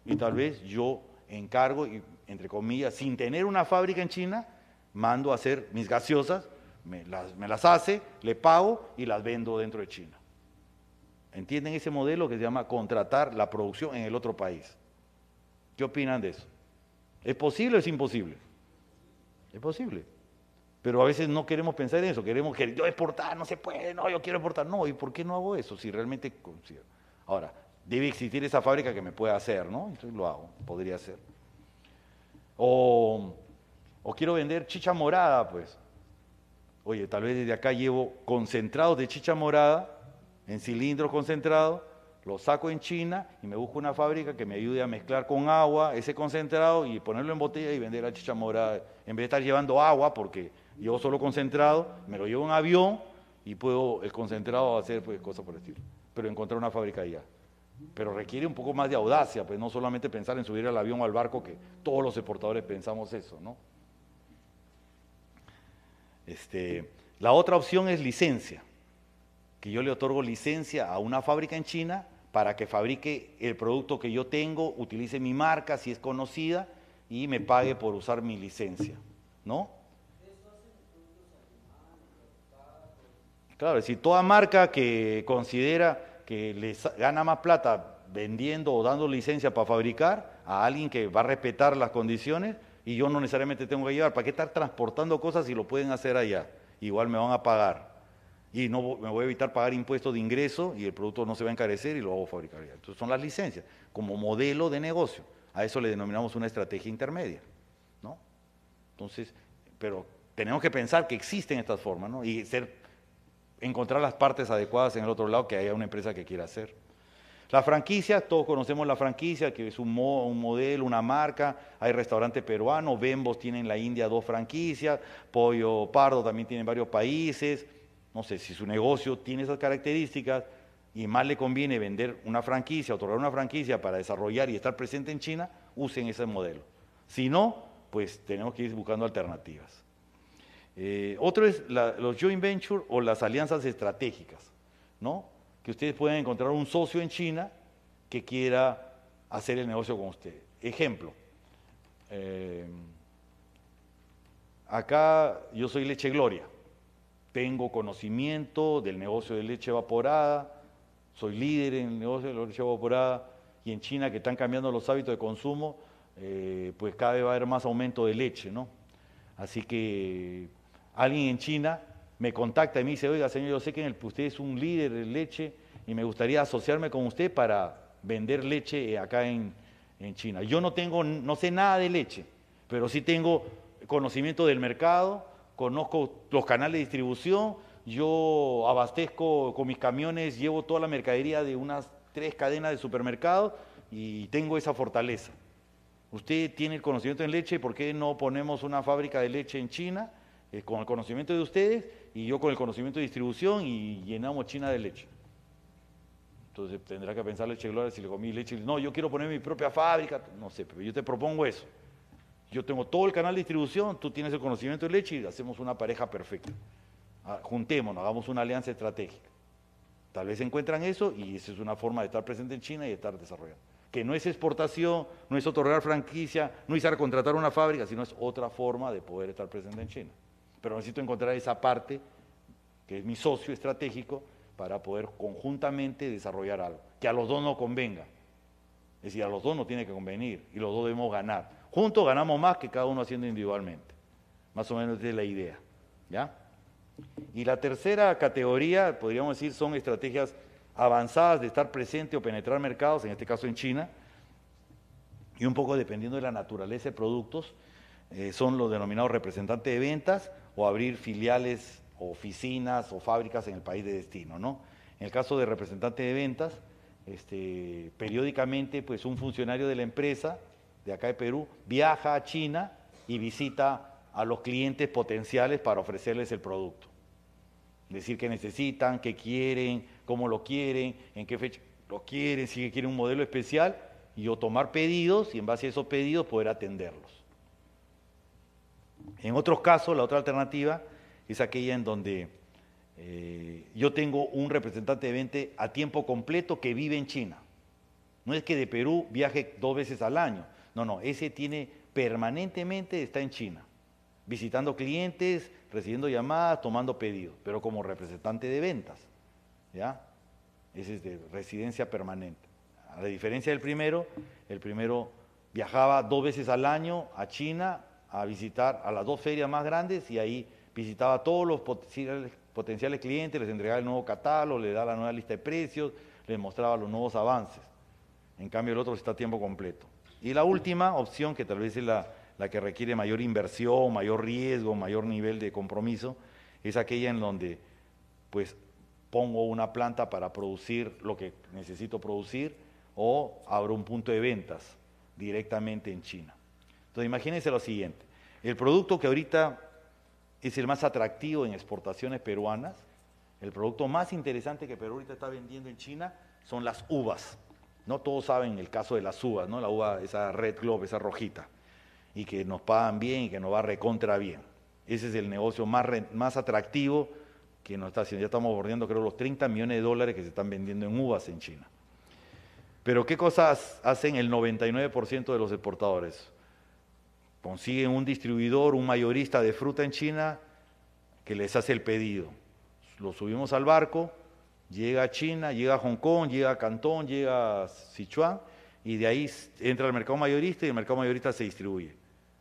Y tal vez yo encargo, y, entre comillas, sin tener una fábrica en China, mando a hacer mis gaseosas, me las hace, le pago y las vendo dentro de China. ¿Entienden ese modelo que se llama contratar la producción en el otro país? ¿Qué opinan de eso? ¿Es posible o es imposible? Es posible. Pero a veces no queremos pensar en eso, queremos que yo exportar, no se puede, no, yo quiero exportar, no, ¿y por qué no hago eso si realmente considero? Ahora, debe existir esa fábrica que me pueda hacer, ¿no? Entonces lo hago, podría hacer. O, o quiero vender chicha morada, pues. Oye, tal vez desde acá llevo concentrados de chicha morada en cilindro concentrado, lo saco en China y me busco una fábrica que me ayude a mezclar con agua ese concentrado y ponerlo en botella y vender a chicha morada. En vez de estar llevando agua, porque yo solo concentrado, me lo llevo en avión y puedo el concentrado hacer pues, cosas por el estilo. Pero encontrar una fábrica allá. Pero requiere un poco más de audacia, pues no solamente pensar en subir al avión o al barco, que todos los exportadores pensamos eso, ¿no? Este, la otra opción es licencia que yo le otorgo licencia a una fábrica en China para que fabrique el producto que yo tengo, utilice mi marca si es conocida y me pague por usar mi licencia, ¿no? Claro, si toda marca que considera que les gana más plata vendiendo o dando licencia para fabricar a alguien que va a respetar las condiciones y yo no necesariamente tengo que llevar, ¿para qué estar transportando cosas si lo pueden hacer allá? Igual me van a pagar y no me voy a evitar pagar impuestos de ingreso y el producto no se va a encarecer y lo hago fabricar Entonces son las licencias como modelo de negocio. A eso le denominamos una estrategia intermedia, Entonces, pero tenemos que pensar que existen estas formas, ¿no? Y ser, encontrar las partes adecuadas en el otro lado que haya una empresa que quiera hacer. La franquicia, todos conocemos la franquicia, que es un, modelo, una marca. Hay restaurante peruano, Bembos tiene en la India dos franquicias, Pollo Pardo también tiene varios países no sé, si su negocio tiene esas características y más le conviene vender una franquicia, otorgar una franquicia para desarrollar y estar presente en China, usen ese modelo. Si no, pues tenemos que ir buscando alternativas. Eh, otro es los joint venture o las alianzas estratégicas, ¿no? Que ustedes pueden encontrar un socio en China que quiera hacer el negocio con ustedes. Ejemplo, eh, acá yo soy Leche Gloria, tengo conocimiento del negocio de leche evaporada, soy líder en el negocio de leche evaporada y en China que están cambiando los hábitos de consumo, eh, pues cada vez va a haber más aumento de leche, ¿no? Así que alguien en China me contacta y me dice, oiga señor, yo sé que usted es un líder de leche y me gustaría asociarme con usted para vender leche eh, acá en, en China. Yo no tengo, no sé nada de leche, pero sí tengo conocimiento del mercado, conozco los canales de distribución, yo abastezco con mis camiones, llevo toda la mercadería de unas tres cadenas de supermercados y tengo esa fortaleza. Usted tiene el conocimiento en leche, ¿por qué no ponemos una fábrica de leche en China eh, con el conocimiento de ustedes y yo con el conocimiento de distribución y llenamos China de leche? Entonces tendrá que pensar leche gloria si le comí leche. No, yo quiero poner mi propia fábrica. No sé, pero yo te propongo eso. Yo tengo todo el canal de distribución, tú tienes el conocimiento de leche y hacemos una pareja perfecta. Ah, juntémonos, hagamos una alianza estratégica. Tal vez encuentran eso y esa es una forma de estar presente en China y de estar desarrollando. Que no es exportación, no es otorgar franquicia, no es contratar una fábrica, sino es otra forma de poder estar presente en China. Pero necesito encontrar esa parte, que es mi socio estratégico, para poder conjuntamente desarrollar algo. Que a los dos no convenga. Es decir, a los dos no tiene que convenir y los dos debemos ganar. Juntos ganamos más que cada uno haciendo individualmente. Más o menos es la idea. ¿Ya? Y la tercera categoría, podríamos decir, son estrategias avanzadas de estar presente o penetrar mercados, en este caso en China, y un poco dependiendo de la naturaleza de productos, eh, son los denominados representantes de ventas o abrir filiales oficinas o fábricas en el país de destino. ¿no? En el caso de representante de ventas, este, periódicamente pues, un funcionario de la empresa de acá de Perú, viaja a China y visita a los clientes potenciales para ofrecerles el producto. Decir qué necesitan, qué quieren, cómo lo quieren, en qué fecha lo quieren, si quieren un modelo especial, y yo tomar pedidos y en base a esos pedidos poder atenderlos. En otros casos, la otra alternativa es aquella en donde eh, yo tengo un representante de venta a tiempo completo que vive en China. No es que de Perú viaje dos veces al año, no, no, ese tiene permanentemente está en China, visitando clientes, recibiendo llamadas, tomando pedidos, pero como representante de ventas. ¿Ya? Ese es de residencia permanente. A la diferencia del primero, el primero viajaba dos veces al año a China a visitar a las dos ferias más grandes y ahí visitaba a todos los potenciales, potenciales clientes, les entregaba el nuevo catálogo, les daba la nueva lista de precios, les mostraba los nuevos avances. En cambio, el otro está a tiempo completo. Y la última opción, que tal vez es la, que requiere mayor inversión, mayor riesgo, mayor nivel de compromiso, es aquella en donde pues pongo una planta para producir lo que necesito producir o abro un punto de ventas directamente en China. Entonces imagínense lo siguiente, el producto que ahorita es el más atractivo en exportaciones peruanas, el producto más interesante que Perú ahorita está vendiendo en China son las uvas. No todos saben el caso de las uvas, ¿no? La uva, esa Red Globe, esa rojita, y que nos pagan bien y que nos va recontra bien. Ese es el negocio más, más atractivo que nos está haciendo. Ya estamos bordeando, creo, los 30 millones de dólares que se están vendiendo en uvas en China. Pero ¿qué cosas hacen el 99% de los exportadores? Consiguen un distribuidor, un mayorista de fruta en China que les hace el pedido. Lo subimos al barco, llega a China, llega a Hong Kong, llega a Cantón, llega a Sichuan, y de ahí entra al mercado mayorista y el mercado mayorista se distribuye.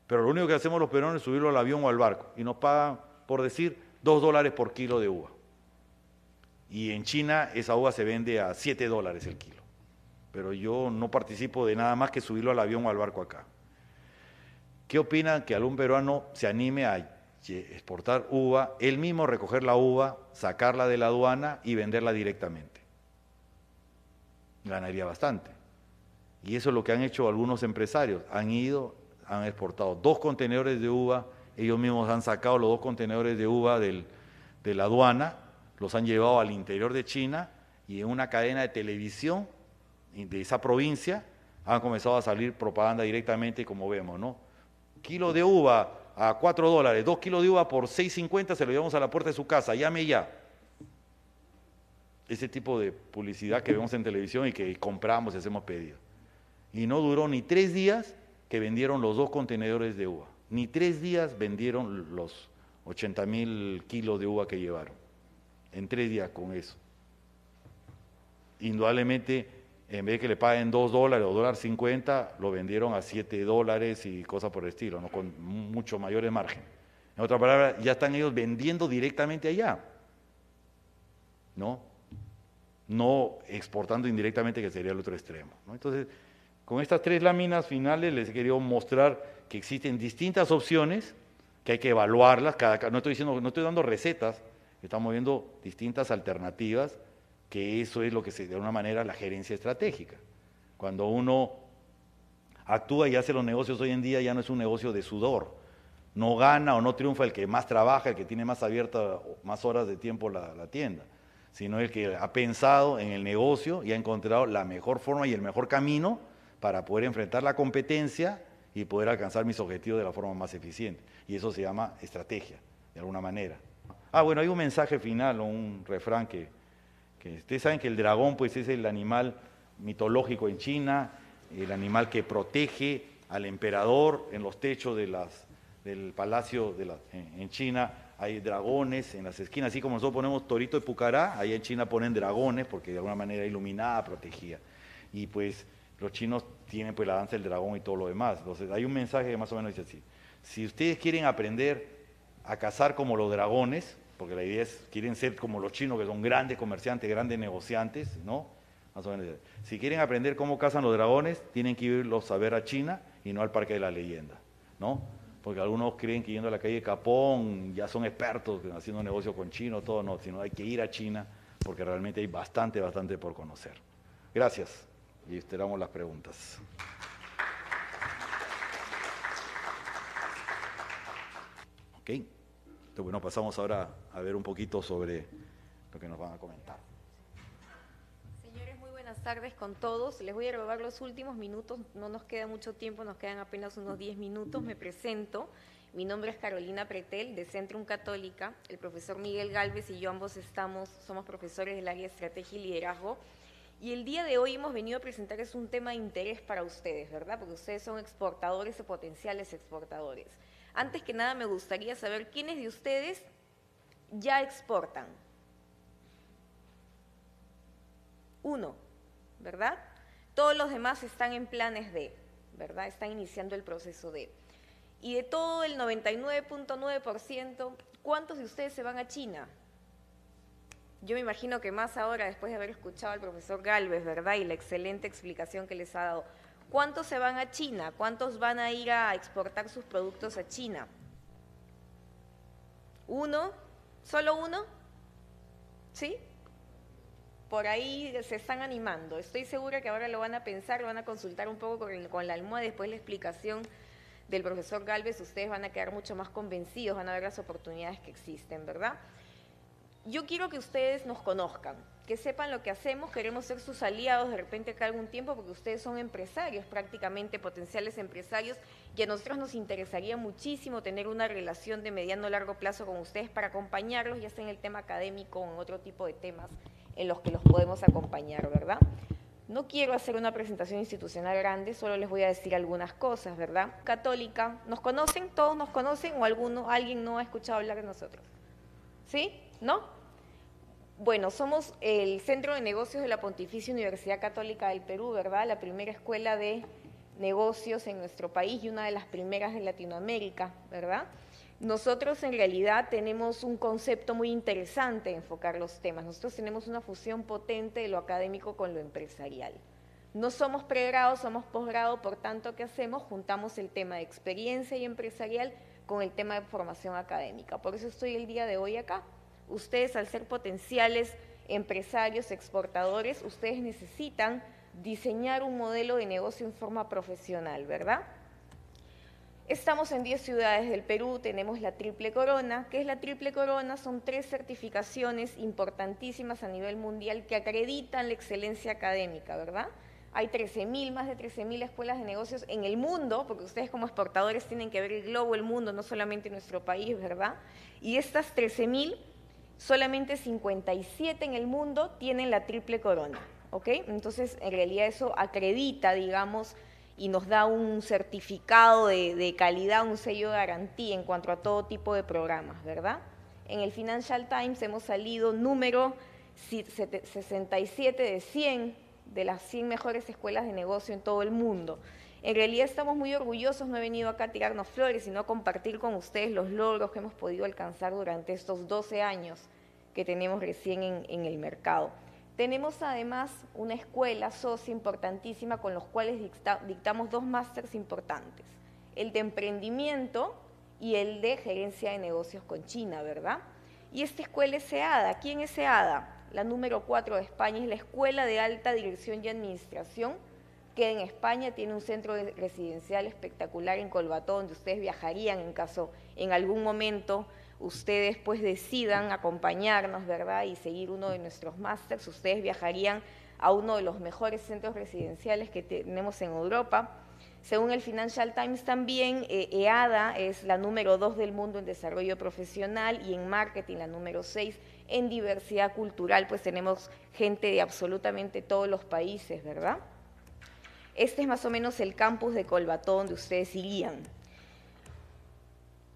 Pero lo único que hacemos los peruanos es subirlo al avión o al barco, y nos pagan, por decir, dos dólares por kilo de uva. Y en China esa uva se vende a siete dólares el kilo. Pero yo no participo de nada más que subirlo al avión o al barco acá. ¿Qué opinan que algún peruano se anime a exportar uva, él mismo recoger la uva, sacarla de la aduana y venderla directamente. Ganaría bastante. Y eso es lo que han hecho algunos empresarios. Han ido, han exportado dos contenedores de uva, ellos mismos han sacado los dos contenedores de uva de la aduana, los han llevado al interior de China y en una cadena de televisión de esa provincia han comenzado a salir propaganda directamente, como vemos, ¿no? Kilo de uva, a 4 dólares, 2 kilos de uva por 6.50, se lo llevamos a la puerta de su casa, llame ya. Ese tipo de publicidad que vemos en televisión y que compramos y hacemos pedido. Y no duró ni tres días que vendieron los dos contenedores de uva. Ni tres días vendieron los 80 mil kilos de uva que llevaron. En tres días con eso. Indudablemente en vez de que le paguen 2 dólares o dólar 50, lo vendieron a 7 dólares y cosas por el estilo, ¿no? con mucho mayores margen. En otras palabras, ya están ellos vendiendo directamente allá, ¿no? No exportando indirectamente, que sería el otro extremo. Entonces, con estas tres láminas finales les quería mostrar que existen distintas opciones, que hay que evaluarlas, cada, no, estoy diciendo, no estoy dando recetas, estamos viendo distintas alternativas que eso es lo que se de una manera la gerencia estratégica. Cuando uno actúa y hace los negocios hoy en día ya no es un negocio de sudor. No gana o no triunfa el que más trabaja, el que tiene más abierta, más horas de tiempo la, la tienda, sino el que ha pensado en el negocio y ha encontrado la mejor forma y el mejor camino para poder enfrentar la competencia y poder alcanzar mis objetivos de la forma más eficiente. Y eso se llama estrategia, de alguna manera. Ah, bueno, hay un mensaje final o un refrán que, ustedes saben que el dragón pues es el animal mitológico en China, el animal que protege al emperador en los techos del palacio en, China. Hay dragones en las esquinas, así como nosotros ponemos torito y pucará, ahí en China ponen dragones porque de alguna manera iluminada, protegía Y pues los chinos tienen pues la danza del dragón y todo lo demás. Entonces hay un mensaje que más o menos dice así. Si ustedes quieren aprender a cazar como los dragones, porque la idea es, quieren ser como los chinos, que son grandes comerciantes, grandes negociantes, ¿no? Más o menos. Si quieren aprender cómo cazan los dragones, tienen que irlos a ver a China y no al Parque de la Leyenda, ¿no? Porque algunos creen que yendo a la calle Capón ya son expertos haciendo negocio con chinos, todo, no, sino hay que ir a China porque realmente hay bastante, bastante por conocer. Gracias y esperamos las preguntas. Okay. Entonces, bueno, pasamos ahora a ver un poquito sobre lo que nos van a comentar. Señores, muy buenas tardes con todos. Les voy a robar los últimos minutos, no nos queda mucho tiempo, nos quedan apenas unos 10 minutos. Me presento. Mi nombre es Carolina Pretel, de Centrum Católica. El profesor Miguel Galvez y yo ambos estamos, somos profesores del área de estrategia y liderazgo. Y el día de hoy hemos venido a presentarles un tema de interés para ustedes, ¿verdad? Porque ustedes son exportadores o potenciales exportadores. Antes que nada me gustaría saber quiénes de ustedes ya exportan. Uno, ¿verdad? Todos los demás están en planes de, ¿verdad? Están iniciando el proceso de. Y de todo el 99.9%, ¿cuántos de ustedes se van a China? Yo me imagino que más ahora, después de haber escuchado al profesor Galvez, ¿verdad? Y la excelente explicación que les ha dado. ¿Cuántos se van a China? ¿Cuántos van a ir a exportar sus productos a China? ¿Uno? ¿Solo uno? ¿Sí? Por ahí se están animando. Estoy segura que ahora lo van a pensar, lo van a consultar un poco con, la almohada después de la explicación del profesor Galvez, ustedes van a quedar mucho más convencidos, van a ver las oportunidades que existen, ¿verdad? Yo quiero que ustedes nos conozcan, que sepan lo que hacemos, queremos ser sus aliados de repente acá algún tiempo porque ustedes son empresarios, prácticamente potenciales empresarios, y a nosotros nos interesaría muchísimo tener una relación de mediano largo plazo con ustedes para acompañarlos, ya sea en el tema académico o en otro tipo de temas en los que los podemos acompañar, ¿verdad? No quiero hacer una presentación institucional grande, solo les voy a decir algunas cosas, ¿verdad? Católica, ¿nos conocen? ¿Todos nos conocen o alguno, alguien no ha escuchado hablar de nosotros? ¿Sí? ¿No? Bueno, somos el Centro de Negocios de la Pontificia Universidad Católica del Perú, ¿verdad? La primera escuela de negocios en nuestro país y una de las primeras en Latinoamérica, ¿verdad? Nosotros en realidad tenemos un concepto muy interesante de enfocar los temas. Nosotros tenemos una fusión potente de lo académico con lo empresarial. No somos pregrado, somos posgrado, por tanto, ¿qué hacemos? Juntamos el tema de experiencia y empresarial con el tema de formación académica. Por eso estoy el día de hoy acá. Ustedes al ser potenciales empresarios, exportadores, ustedes necesitan diseñar un modelo de negocio en forma profesional, ¿verdad? Estamos en 10 ciudades del Perú, tenemos la Triple Corona. ¿Qué es la Triple Corona? Son tres certificaciones importantísimas a nivel mundial que acreditan la excelencia académica, ¿verdad? Hay 13.000, más de 13.000 escuelas de negocios en el mundo, porque ustedes como exportadores tienen que ver el globo, el mundo, no solamente nuestro país, ¿verdad? Y estas 13.000 solamente 57 en el mundo tienen la triple corona, ¿ok? Entonces, en realidad eso acredita, digamos, y nos da un certificado de, calidad, un sello de garantía en cuanto a todo tipo de programas, ¿verdad? En el Financial Times hemos salido número 67 de 100 de las 100 mejores escuelas de negocio en todo el mundo. En realidad estamos muy orgullosos, no he venido acá a tirarnos flores, sino a compartir con ustedes los logros que hemos podido alcanzar durante estos 12 años que tenemos recién en, el mercado. Tenemos además una escuela socia importantísima con los cuales dictamos dos másters importantes, el de emprendimiento y el de gerencia de negocios con China, ¿verdad? Y esta escuela es SEADA. ¿Quién es SEADA? La número 4 de España es la Escuela de Alta Dirección y Administración que en España tiene un centro residencial espectacular en Colbatón, donde ustedes viajarían en caso en algún momento ustedes pues decidan acompañarnos, ¿verdad? Y seguir uno de nuestros másteres. ustedes viajarían a uno de los mejores centros residenciales que tenemos en Europa. Según el Financial Times también, EADA eh, e es la número dos del mundo en desarrollo profesional y en marketing la número seis. En diversidad cultural, pues tenemos gente de absolutamente todos los países, ¿verdad? Este es más o menos el campus de Colbatón donde ustedes irían.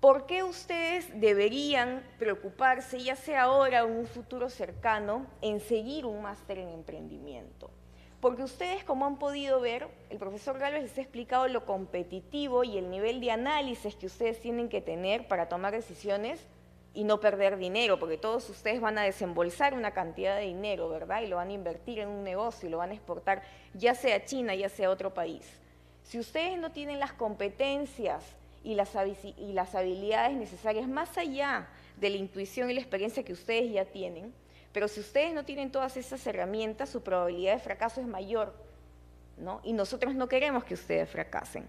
¿Por qué ustedes deberían preocuparse, ya sea ahora o en un futuro cercano, en seguir un máster en emprendimiento? Porque ustedes, como han podido ver, el profesor Galvez les ha explicado lo competitivo y el nivel de análisis que ustedes tienen que tener para tomar decisiones y no perder dinero, porque todos ustedes van a desembolsar una cantidad de dinero, ¿verdad? Y lo van a invertir en un negocio y lo van a exportar, ya sea a China, ya sea a otro país. Si ustedes no tienen las competencias y las, habilidades necesarias, más allá de la intuición y la experiencia que ustedes ya tienen, pero si ustedes no tienen todas esas herramientas, su probabilidad de fracaso es mayor, ¿no? Y nosotros no queremos que ustedes fracasen.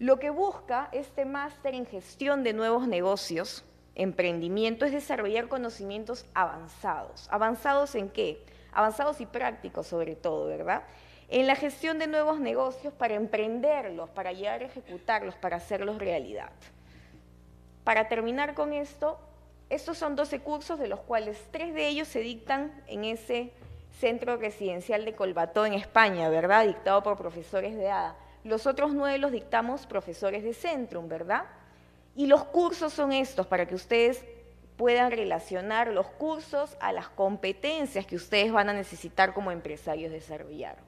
Lo que busca este máster en gestión de nuevos negocios, Emprendimiento es desarrollar conocimientos avanzados. ¿Avanzados en qué? Avanzados y prácticos sobre todo, ¿verdad? En la gestión de nuevos negocios para emprenderlos, para llegar a ejecutarlos, para hacerlos realidad. Para terminar con esto, estos son 12 cursos de los cuales tres de ellos se dictan en ese centro residencial de Colbató en España, ¿verdad? Dictado por profesores de ADA. Los otros nueve los dictamos profesores de Centrum, ¿verdad? Y los cursos son estos, para que ustedes puedan relacionar los cursos a las competencias que ustedes van a necesitar como empresarios desarrollar.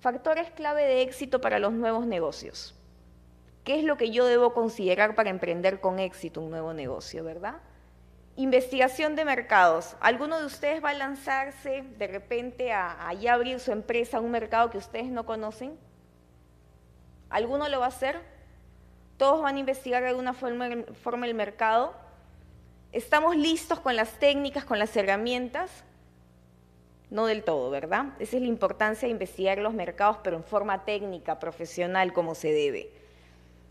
Factores clave de éxito para los nuevos negocios. ¿Qué es lo que yo debo considerar para emprender con éxito un nuevo negocio, verdad? Investigación de mercados. ¿Alguno de ustedes va a lanzarse de repente a, abrir su empresa a un mercado que ustedes no conocen? ¿Alguno lo va a hacer? todos van a investigar de alguna forma, el mercado. ¿Estamos listos con las técnicas, con las herramientas? No del todo, ¿verdad? Esa es la importancia de investigar los mercados, pero en forma técnica, profesional, como se debe.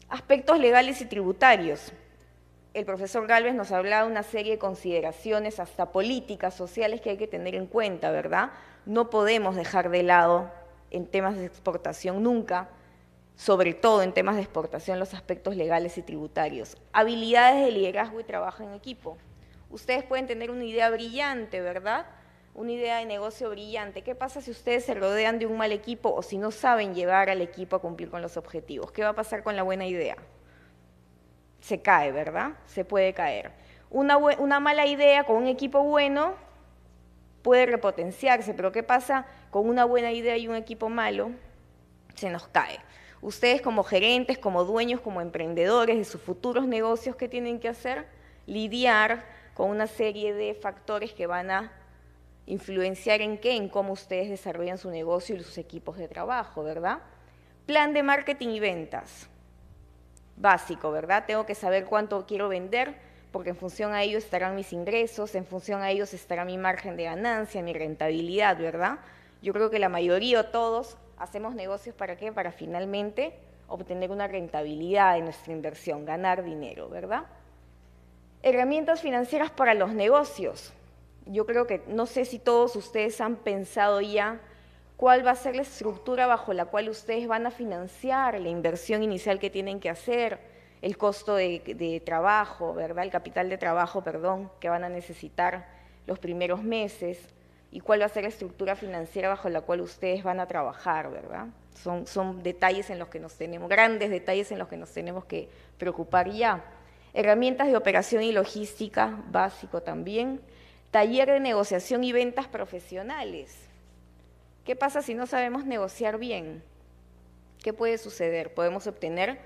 Aspectos legales y tributarios. El profesor Galvez nos hablado de una serie de consideraciones, hasta políticas sociales, que hay que tener en cuenta, ¿verdad? No podemos dejar de lado en temas de exportación nunca sobre todo en temas de exportación, los aspectos legales y tributarios. Habilidades de liderazgo y trabajo en equipo. Ustedes pueden tener una idea brillante, ¿verdad? Una idea de negocio brillante. ¿Qué pasa si ustedes se rodean de un mal equipo o si no saben llevar al equipo a cumplir con los objetivos? ¿Qué va a pasar con la buena idea? Se cae, ¿verdad? Se puede caer. Una, una mala idea con un equipo bueno puede repotenciarse, pero ¿qué pasa con una buena idea y un equipo malo? Se nos cae. Ustedes como gerentes, como dueños, como emprendedores de sus futuros negocios, ¿qué tienen que hacer? Lidiar con una serie de factores que van a influenciar en qué, en cómo ustedes desarrollan su negocio y sus equipos de trabajo, ¿verdad? Plan de marketing y ventas. Básico, ¿verdad? Tengo que saber cuánto quiero vender porque en función a ello estarán mis ingresos, en función a ellos estará mi margen de ganancia, mi rentabilidad, ¿verdad? Yo creo que la mayoría o todos hacemos negocios para qué? Para finalmente obtener una rentabilidad de nuestra inversión, ganar dinero, ¿verdad? Herramientas financieras para los negocios. Yo creo que no sé si todos ustedes han pensado ya cuál va a ser la estructura bajo la cual ustedes van a financiar la inversión inicial que tienen que hacer, el costo de, trabajo, ¿verdad? El capital de trabajo, perdón, que van a necesitar los primeros meses, y cuál va a ser la estructura financiera bajo la cual ustedes van a trabajar, ¿verdad? Son, detalles en los que nos tenemos, grandes detalles en los que nos tenemos que preocupar ya. Herramientas de operación y logística, básico también. Taller de negociación y ventas profesionales. ¿Qué pasa si no sabemos negociar bien? ¿Qué puede suceder? Podemos obtener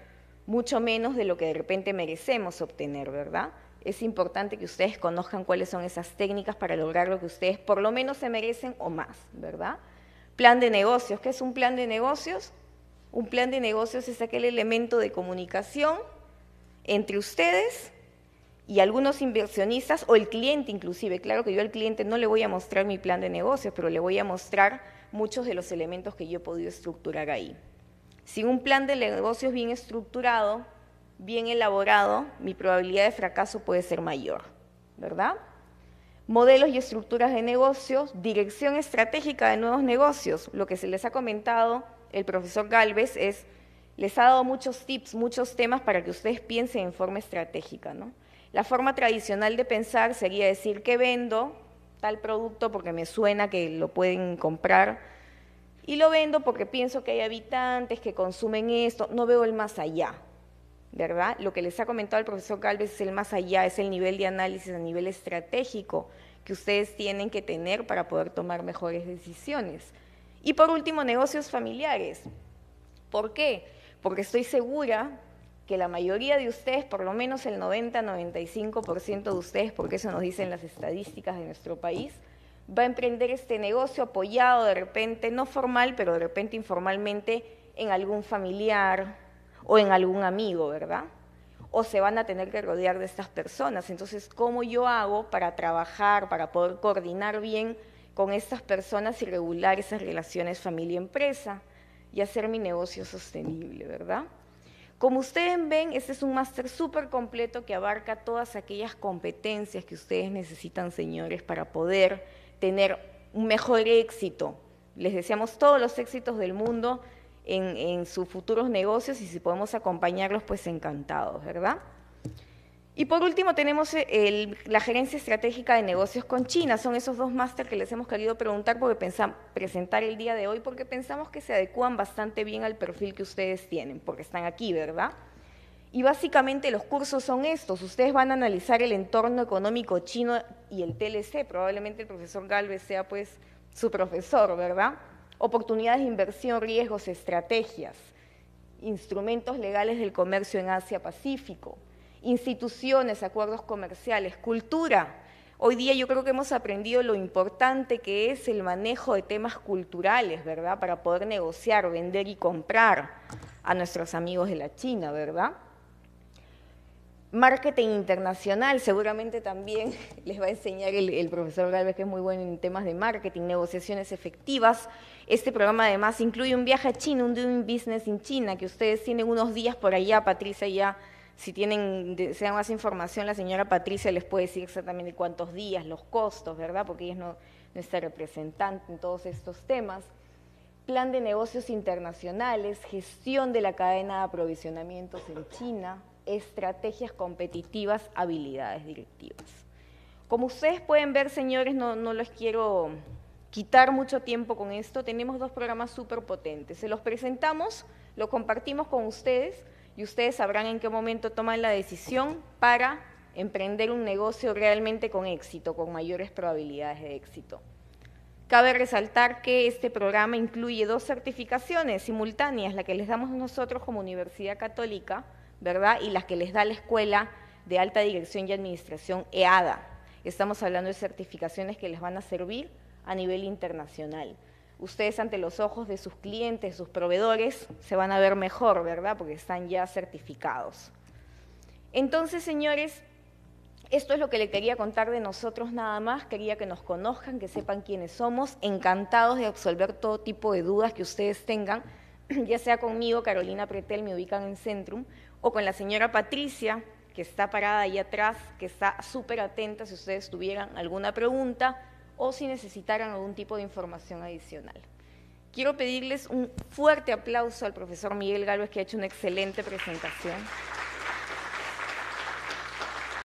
mucho menos de lo que de repente merecemos obtener, ¿verdad? es importante que ustedes conozcan cuáles son esas técnicas para lograr lo que ustedes por lo menos se merecen o más, ¿verdad? Plan de negocios. ¿Qué es un plan de negocios? Un plan de negocios es aquel elemento de comunicación entre ustedes y algunos inversionistas o el cliente inclusive. Claro que yo al cliente no le voy a mostrar mi plan de negocios, pero le voy a mostrar muchos de los elementos que yo he podido estructurar ahí. Si un plan de negocios bien estructurado, bien elaborado, mi probabilidad de fracaso puede ser mayor, ¿verdad? Modelos y estructuras de negocios, dirección estratégica de nuevos negocios, lo que se les ha comentado el profesor Galvez es, les ha dado muchos tips, muchos temas para que ustedes piensen en forma estratégica, ¿no? La forma tradicional de pensar sería decir que vendo tal producto porque me suena que lo pueden comprar y lo vendo porque pienso que hay habitantes que consumen esto, no veo el más allá, ¿verdad? Lo que les ha comentado el profesor Calves es el más allá, es el nivel de análisis a nivel estratégico que ustedes tienen que tener para poder tomar mejores decisiones. Y por último, negocios familiares. ¿Por qué? Porque estoy segura que la mayoría de ustedes, por lo menos el 90-95% de ustedes, porque eso nos dicen las estadísticas de nuestro país, va a emprender este negocio apoyado de repente, no formal, pero de repente informalmente, en algún familiar, o en algún amigo, ¿verdad? O se van a tener que rodear de estas personas. Entonces, ¿cómo yo hago para trabajar, para poder coordinar bien con estas personas y regular esas relaciones familia-empresa y hacer mi negocio sostenible, ¿verdad? Como ustedes ven, este es un máster súper completo que abarca todas aquellas competencias que ustedes necesitan, señores, para poder tener un mejor éxito. Les deseamos todos los éxitos del mundo en, sus futuros negocios y si podemos acompañarlos, pues encantados, ¿verdad? Y por último tenemos eh, la gerencia estratégica de negocios con China. Son esos dos máster que les hemos querido preguntar porque pensamos presentar el día de hoy porque pensamos que se adecúan bastante bien al perfil que ustedes tienen, porque están aquí, ¿verdad? Y básicamente los cursos son estos. Ustedes van a analizar el entorno económico chino y el TLC. Probablemente el profesor Galvez sea pues su profesor, ¿verdad? oportunidades de inversión, riesgos, estrategias, instrumentos legales del comercio en Asia-Pacífico, instituciones, acuerdos comerciales, cultura. Hoy día yo creo que hemos aprendido lo importante que es el manejo de temas culturales, ¿verdad? Para poder negociar, vender y comprar a nuestros amigos de la China, ¿verdad? Marketing internacional, seguramente también les va a enseñar el, profesor Galvez, que es muy bueno en temas de marketing, negociaciones efectivas. Este programa además incluye un viaje a China, un Doing Business en China, que ustedes tienen unos días por allá, Patricia ya, si tienen, desean más información, la señora Patricia les puede decir exactamente cuántos días, los costos, ¿verdad? Porque ella es no, nuestra representante en todos estos temas plan de negocios internacionales, gestión de la cadena de aprovisionamientos en China, estrategias competitivas, habilidades directivas. Como ustedes pueden ver, señores, no, no los quiero quitar mucho tiempo con esto, tenemos dos programas súper potentes. Se los presentamos, lo compartimos con ustedes y ustedes sabrán en qué momento toman la decisión para emprender un negocio realmente con éxito, con mayores probabilidades de éxito. Cabe resaltar que este programa incluye dos certificaciones simultáneas, la que les damos nosotros como Universidad Católica ¿verdad? Y las que les da la Escuela de Alta Dirección y Administración EADA. Estamos hablando de certificaciones que les van a servir a nivel internacional. Ustedes ante los ojos de sus clientes, sus proveedores, se van a ver mejor, ¿verdad? Porque están ya certificados. Entonces, señores, esto es lo que le quería contar de nosotros nada más. Quería que nos conozcan, que sepan quiénes somos. Encantados de absolver todo tipo de dudas que ustedes tengan, ya sea conmigo, Carolina Pretel, me ubican en Centrum, o con la señora Patricia, que está parada ahí atrás, que está súper atenta si ustedes tuvieran alguna pregunta o si necesitaran algún tipo de información adicional. Quiero pedirles un fuerte aplauso al profesor Miguel Galvez, que ha hecho una excelente presentación.